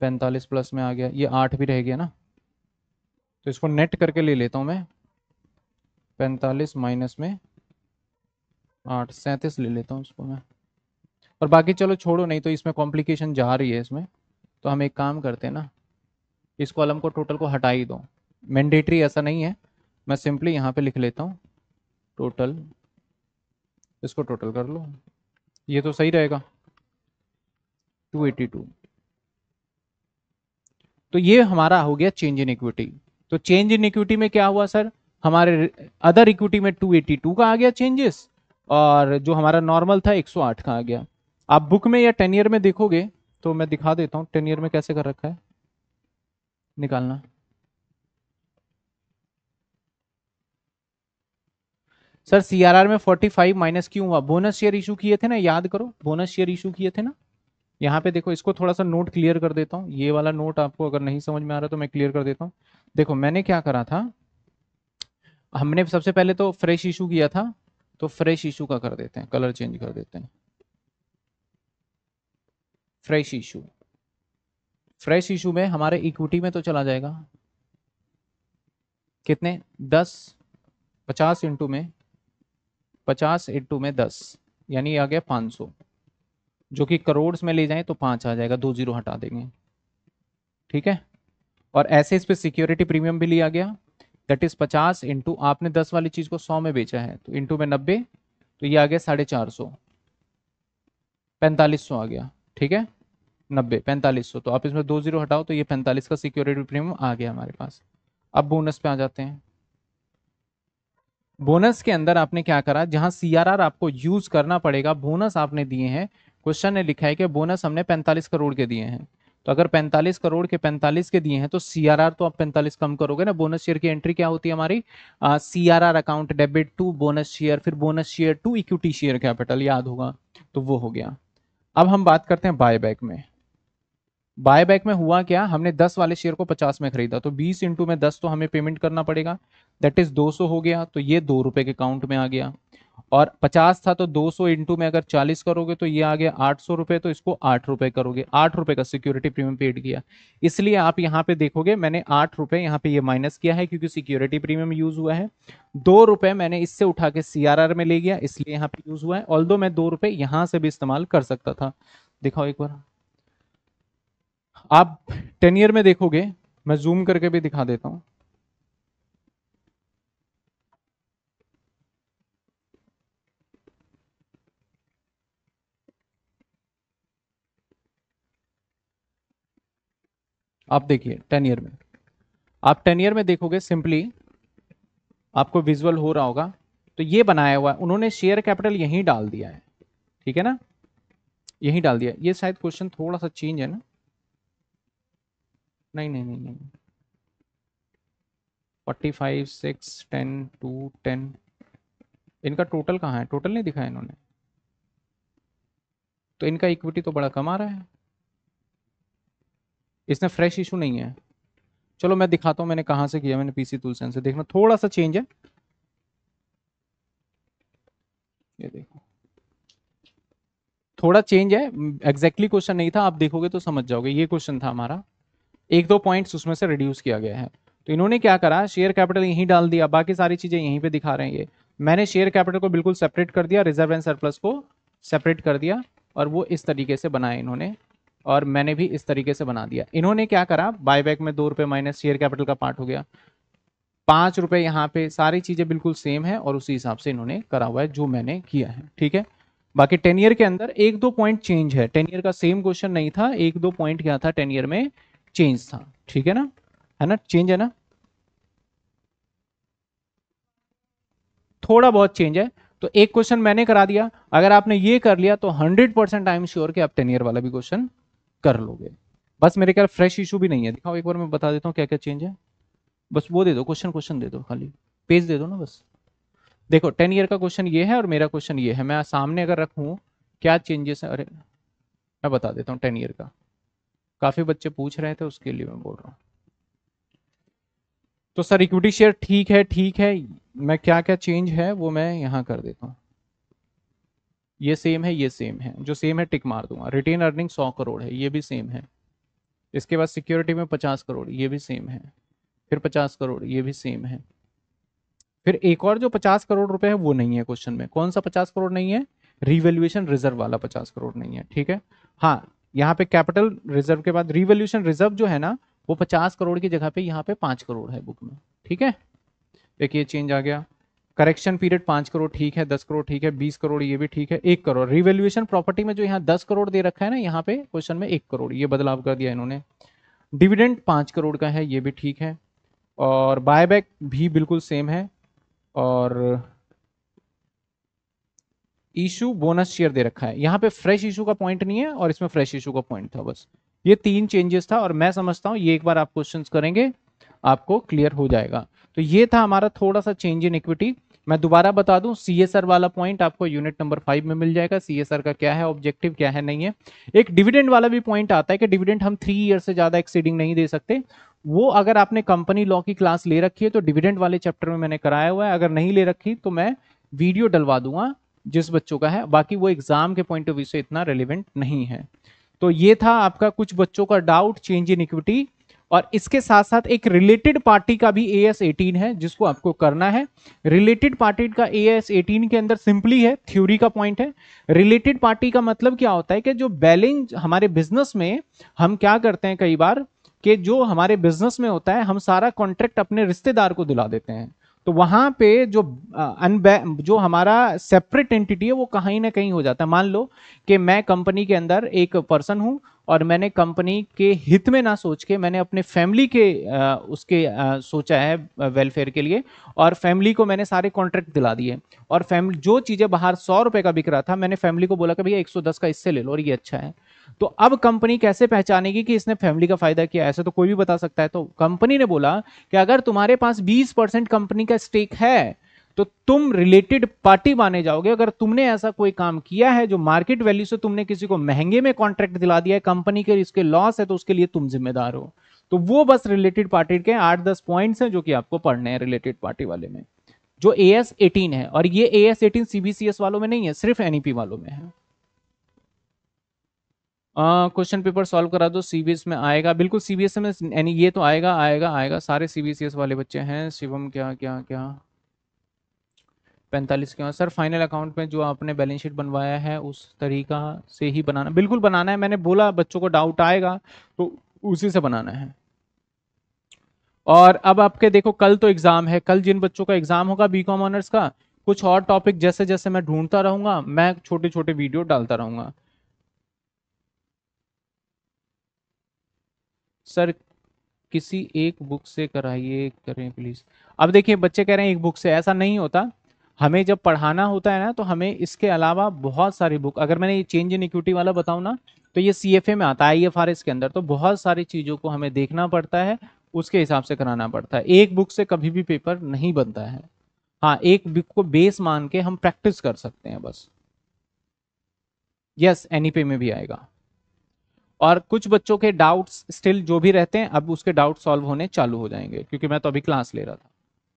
पैंतालीस प्लस में आ गया ये आठ भी रह गया ना तो इसको नेट करके ले लेता हूँ मैं पैंतालीस माइनस में आठ सैंतीस ले लेता हूँ इसको मैं और बाकी चलो छोड़ो नहीं तो इसमें कॉम्प्लिकेशन जा रही है इसमें तो हम एक काम करते हैं ना इस कॉलम को टोटल को हटा ही दो मैंडेटरी ऐसा नहीं है मैं सिंपली यहाँ पे लिख लेता हूँ टोटल इसको टोटल कर लो ये तो सही रहेगा 282 तो ये हमारा हो गया चेंज इन इक्विटी तो चेंज इन इक्विटी में क्या हुआ सर हमारे अदर इक्विटी में 282 का आ गया चेंजेस और जो हमारा नॉर्मल था 108 का आ गया आप बुक में या टेन ईयर में देखोगे तो मैं दिखा देता हूँ टेन ईयर में कैसे कर रखा है निकालना सर सीआरआर में 45 माइनस क्यों हुआ बोनस शेयर इशू किए थे ना याद करो बोनस शेयर इशू किए थे ना यहाँ पे देखो इसको थोड़ा सा नोट क्लियर कर देता हूँ ये वाला नोट आपको अगर नहीं समझ में आ रहा तो मैं क्लियर कर देता हूँ देखो मैंने क्या करा था हमने सबसे पहले तो फ्रेश इशू किया था तो फ्रेश इशू का कर देते हैं कलर चेंज कर देते हैं फ्रेश इशू फ्रेश इशू में हमारे इक्विटी में तो चला जाएगा कितने दस पचास इंटू में पचास इंटू में दस यानी आ गया पाँच सौ जो कि करोड़ में ले जाएं तो पाँच आ जाएगा दो जीरो हटा देंगे ठीक है और ऐसे इस पर सिक्योरिटी प्रीमियम भी लिया गया दैट इज पचास इंटू आपने दस वाली चीज को सौ में बेचा है तो इंटू में नब्बे तो ये आ गया साढ़े चार सौ पैंतालीस सौ आ गया ठीक है नब्बे पैंतालीस सौ तो आप इसमें दो जीरो हटाओ तो ये पैंतालीस का सिक्योरिटी प्रीमियम आ गया हमारे पास अब बोनस पे आ जाते हैं बोनस के अंदर आपने क्या करा जहां सीआरआर आपको यूज करना पड़ेगा बोनस आपने दिए हैं क्वेश्चन ने लिखा है कि बोनस हमने 45 करोड़ के दिए हैं तो अगर 45 करोड़ के 45 के दिए हैं तो सी तो आप 45 कम करोगे ना बोनस शेयर की एंट्री क्या होती है हमारी R account debit to bonus share फिर bonus share to equity share capital याद होगा तो वो हो गया अब हम बात करते हैं बायबैक में बायबैक में हुआ क्या हमने 10 वाले शेयर को 50 में खरीदा तो 20 इंटू में 10 तो हमें पेमेंट करना पड़ेगा दैट इज 200 हो गया तो ये दो रुपए के काउंट में आ गया और 50 था तो 200 सौ इंटू में अगर 40 करोगे तो ये आ गया आठ सौ रुपए तो इसको आठ रुपए करोगे आठ रुपए का सिक्योरिटी प्रीमियम पेड किया इसलिए आप यहाँ पे देखोगे मैंने आठ रुपए यहाँ पे ये माइनस किया है क्योंकि सिक्योरिटी प्रीमियम यूज हुआ है दो रुपए मैंने इससे उठा के सीआरआर में ले गया इसलिए यहाँ पे यूज हुआ है ऑल मैं दो रुपए यहाँ से भी इस्तेमाल कर सकता था दिखाओ एक बार आप टेन ईयर में देखोगे मैं जूम करके भी दिखा देता हूं आप देखिए टेन ईयर में आप टेन ईयर में देखोगे सिंपली आपको विजुअल हो रहा होगा तो ये बनाया हुआ है उन्होंने शेयर कैपिटल यहीं डाल दिया है ठीक है ना यहीं डाल दिया ये शायद क्वेश्चन थोड़ा सा चेंज है ना नहीं नहीं नहीं नहीं forty five six ten two ten इनका टोटल कहाँ है टोटल नहीं दिखा इन्होंने तो इनका इक्विटी तो बड़ा कम आ रहा है इसमें फ्रेश इशू नहीं है चलो मैं दिखाता हूँ मैंने कहाँ से किया मैंने पीसी तुलसन से देखना थोड़ा सा चेंज है ये देखो थोड़ा चेंज है एग्जैक्टली exactly क्वेश्चन नहीं था आप देखोगे तो समझ जाओगे ये क्वेश्चन था हमारा एक दो पॉइंट्स उसमें से रिड्यूस किया गया है तो इन्होंने क्या करा शेयर कैपिटल यहीं डाल दिया बाकी सारी चीजें यहीं पे दिखा रहे हैं ये मैंने शेयर कैपिटल को बिल्कुल सेपरेट कर दिया रिजर्व एंड सरप्लस को सेपरेट कर दिया और वो इस तरीके से बनाए इन्होंने और मैंने भी इस तरीके से बना दिया इन्होंने क्या करा बायबैक में दो रुपये माइनस शेयर कैपिटल का पार्ट हो गया पाँच रुपये यहाँ पे सारी चीज़ें बिल्कुल सेम है और उसी हिसाब से इन्होंने करा हुआ है जो मैंने किया है ठीक है बाकी टेन ईयर के अंदर एक दो पॉइंट चेंज है टेन ईयर का सेम क्वेश्चन नहीं था एक दो पॉइंट क्या था टेन ईयर में चेंज था ठीक है ना है ना चेंज है ना थोड़ा बहुत चेंज है तो एक क्वेश्चन मैंने करा दिया अगर आपने ये कर लिया तो 100 परसेंट टाइम श्योर के आप टेन ईयर वाला भी क्वेश्चन कर लोगे बस मेरे ख्याल फ्रेश इशू भी नहीं है दिखाओ एक बार मैं बता देता हूँ क्या क्या चेंज है बस वो दे दो क्वेश्चन क्वेश्चन दे दो खाली पेज दे दो ना बस देखो टेन ईयर का क्वेश्चन ये है और मेरा क्वेश्चन ये है मैं सामने अगर रखू क्या चेंजेस है अरे मैं बता देता हूँ टेन ईयर का काफी बच्चे पूछ रहे थे उसके लिए मैं बोल रहा हूँ तो सर इक्विटी शेयर ठीक है ठीक है मैं क्या क्या चेंज है वो मैं यहाँ कर देता हूँ ये सेम है ये सेम है जो सेम है टिक मार दूंगा रिटेन अर्निंग सौ करोड़ है ये भी सेम है इसके बाद सिक्योरिटी में पचास करोड़ ये भी सेम है फिर पचास करोड़ ये भी सेम है फिर एक और जो पचास करोड़ रुपए है वो नहीं है क्वेश्चन में कौन सा पचास करोड़ नहीं है रिवेल्युएशन रिजर्व वाला पचास करोड़ नहीं है ठीक है हाँ यहाँ पे कैपिटल रिजर्व के बाद रिवोल्यूशन रिजर्व जो है ना वो पचास करोड़ की जगह पे यहाँ पे पांच करोड़ है बुक में ठीक है देखिए चेंज आ गया करेक्शन पीरियड पांच करोड़ ठीक है दस करोड़ ठीक है बीस करोड़ ये भी ठीक है एक करोड़ रिवेल्यूशन प्रॉपर्टी में जो यहाँ दस करोड़ दे रखा है ना यहाँ पे क्वेश्चन में एक करोड़ ये बदलाव कर दिया इन्होंने डिविडेंड पांच करोड़ का है ये भी ठीक है और बायबैक भी बिल्कुल सेम है और इशू बोनस शेयर दे रखा है यहाँ पे फ्रेश इशू का पॉइंट नहीं है और इसमें फ्रेश इशू का पॉइंट था बस ये तीन चेंजेस था और मैं समझता हूँ ये एक बार आप क्वेश्चन करेंगे आपको क्लियर हो जाएगा तो ये था हमारा थोड़ा सा चेंज इन इक्विटी मैं दोबारा बता दूं सी वाला पॉइंट आपको यूनिट नंबर फाइव में मिल जाएगा सी का क्या है ऑब्जेक्टिव क्या है नहीं है एक डिविडेंड वाला भी पॉइंट आता है कि डिविडेंड हम थ्री ईयर से ज्यादा एक्सीडिंग नहीं दे सकते वो अगर आपने कंपनी लॉ की क्लास ले रखी है तो डिविडेंड वाले चैप्टर में मैंने कराया हुआ है अगर नहीं ले रखी तो मैं वीडियो डलवा दूंगा जिस बच्चों का है बाकी वो एग्जाम के पॉइंट ऑफ व्यू से इतना रेलिवेंट नहीं है तो ये था आपका कुछ बच्चों का डाउट चेंज इन इक्विटी और इसके साथ साथ एक रिलेटेड पार्टी का भी ए एस एटीन है जिसको आपको करना है रिलेटेड पार्टी का ए एस एटीन के अंदर सिंपली है थ्योरी का पॉइंट है रिलेटेड पार्टी का मतलब क्या होता है कि जो बैलेंस हमारे बिजनेस में हम क्या करते हैं कई बार कि जो हमारे बिजनेस में होता है हम सारा कॉन्ट्रैक्ट अपने रिश्तेदार को दिला देते हैं तो वहां पे जो अनबै जो हमारा सेपरेट एंटिटी है वो कहीं ना कहीं हो जाता है मान लो कि मैं कंपनी के अंदर एक पर्सन हूं और मैंने कंपनी के हित में ना सोच के मैंने अपने फैमिली के आ, उसके आ, सोचा है वेलफेयर के लिए और फैमिली को मैंने सारे कॉन्ट्रैक्ट दिला दिए और फैमिली जो चीज़ें बाहर सौ रुपए का बिक रहा था मैंने फैमिली को बोला कि भैया 110 का इससे ले लो और ये अच्छा है तो अब कंपनी कैसे पहचानेगी कि इसने फैमिली का फायदा किया ऐसे तो कोई भी बता सकता है तो कंपनी ने बोला कि अगर तुम्हारे पास 20 परसेंट कंपनी का स्टेक है तो तुम रिलेटेड पार्टी माने जाओगे अगर तुमने ऐसा कोई काम किया है जो मार्केट वैल्यू से तुमने किसी को महंगे में कॉन्ट्रैक्ट दिला दिया है कंपनी के इसके लॉस है तो उसके लिए तुम जिम्मेदार हो तो वो बस रिलेटेड पार्टी के आठ दस पॉइंट्स हैं जो कि आपको पढ़ने हैं रिलेटेड पार्टी वाले में जो ए एस एटीन है और ये ए एस एटीन सीबीसीएस वालों में नहीं है सिर्फ एनईपी e वालों में है क्वेश्चन पेपर सॉल्व करा दो सीबीएस में आएगा बिल्कुल सीबीएस में यानी ये तो आएगा आएगा आएगा सारे सीबीसीएस e वाले बच्चे हैं शिवम क्या क्या क्या पैंतालीस के सर फाइनल अकाउंट में जो आपने बैलेंस शीट बनवाया है उस तरीका से ही बनाना बिल्कुल बनाना है मैंने बोला बच्चों को डाउट आएगा तो उसी से बनाना है और अब आपके देखो कल तो एग्जाम है कल जिन बच्चों का एग्जाम होगा बी कॉम ऑनर्स का कुछ और टॉपिक जैसे जैसे मैं ढूंढता रहूंगा मैं छोटे छोटे वीडियो डालता रहूंगा सर किसी एक बुक से कराइए करें प्लीज़ अब देखिए बच्चे कह रहे हैं एक बुक से ऐसा नहीं होता हमें जब पढ़ाना होता है ना तो हमें इसके अलावा बहुत सारी बुक अगर मैंने ये चेंज इन इक्विटी वाला बताऊँ ना तो ये सी में आता है आई एफ के अंदर तो बहुत सारी चीज़ों को हमें देखना पड़ता है उसके हिसाब से कराना पड़ता है एक बुक से कभी भी पेपर नहीं बनता है हाँ एक बुक को बेस मान के हम प्रैक्टिस कर सकते हैं बस यस एनी पे में भी आएगा और कुछ बच्चों के डाउट्स स्टिल जो भी रहते हैं अब उसके डाउट सॉल्व होने चालू हो जाएंगे क्योंकि मैं तो अभी क्लास ले रहा था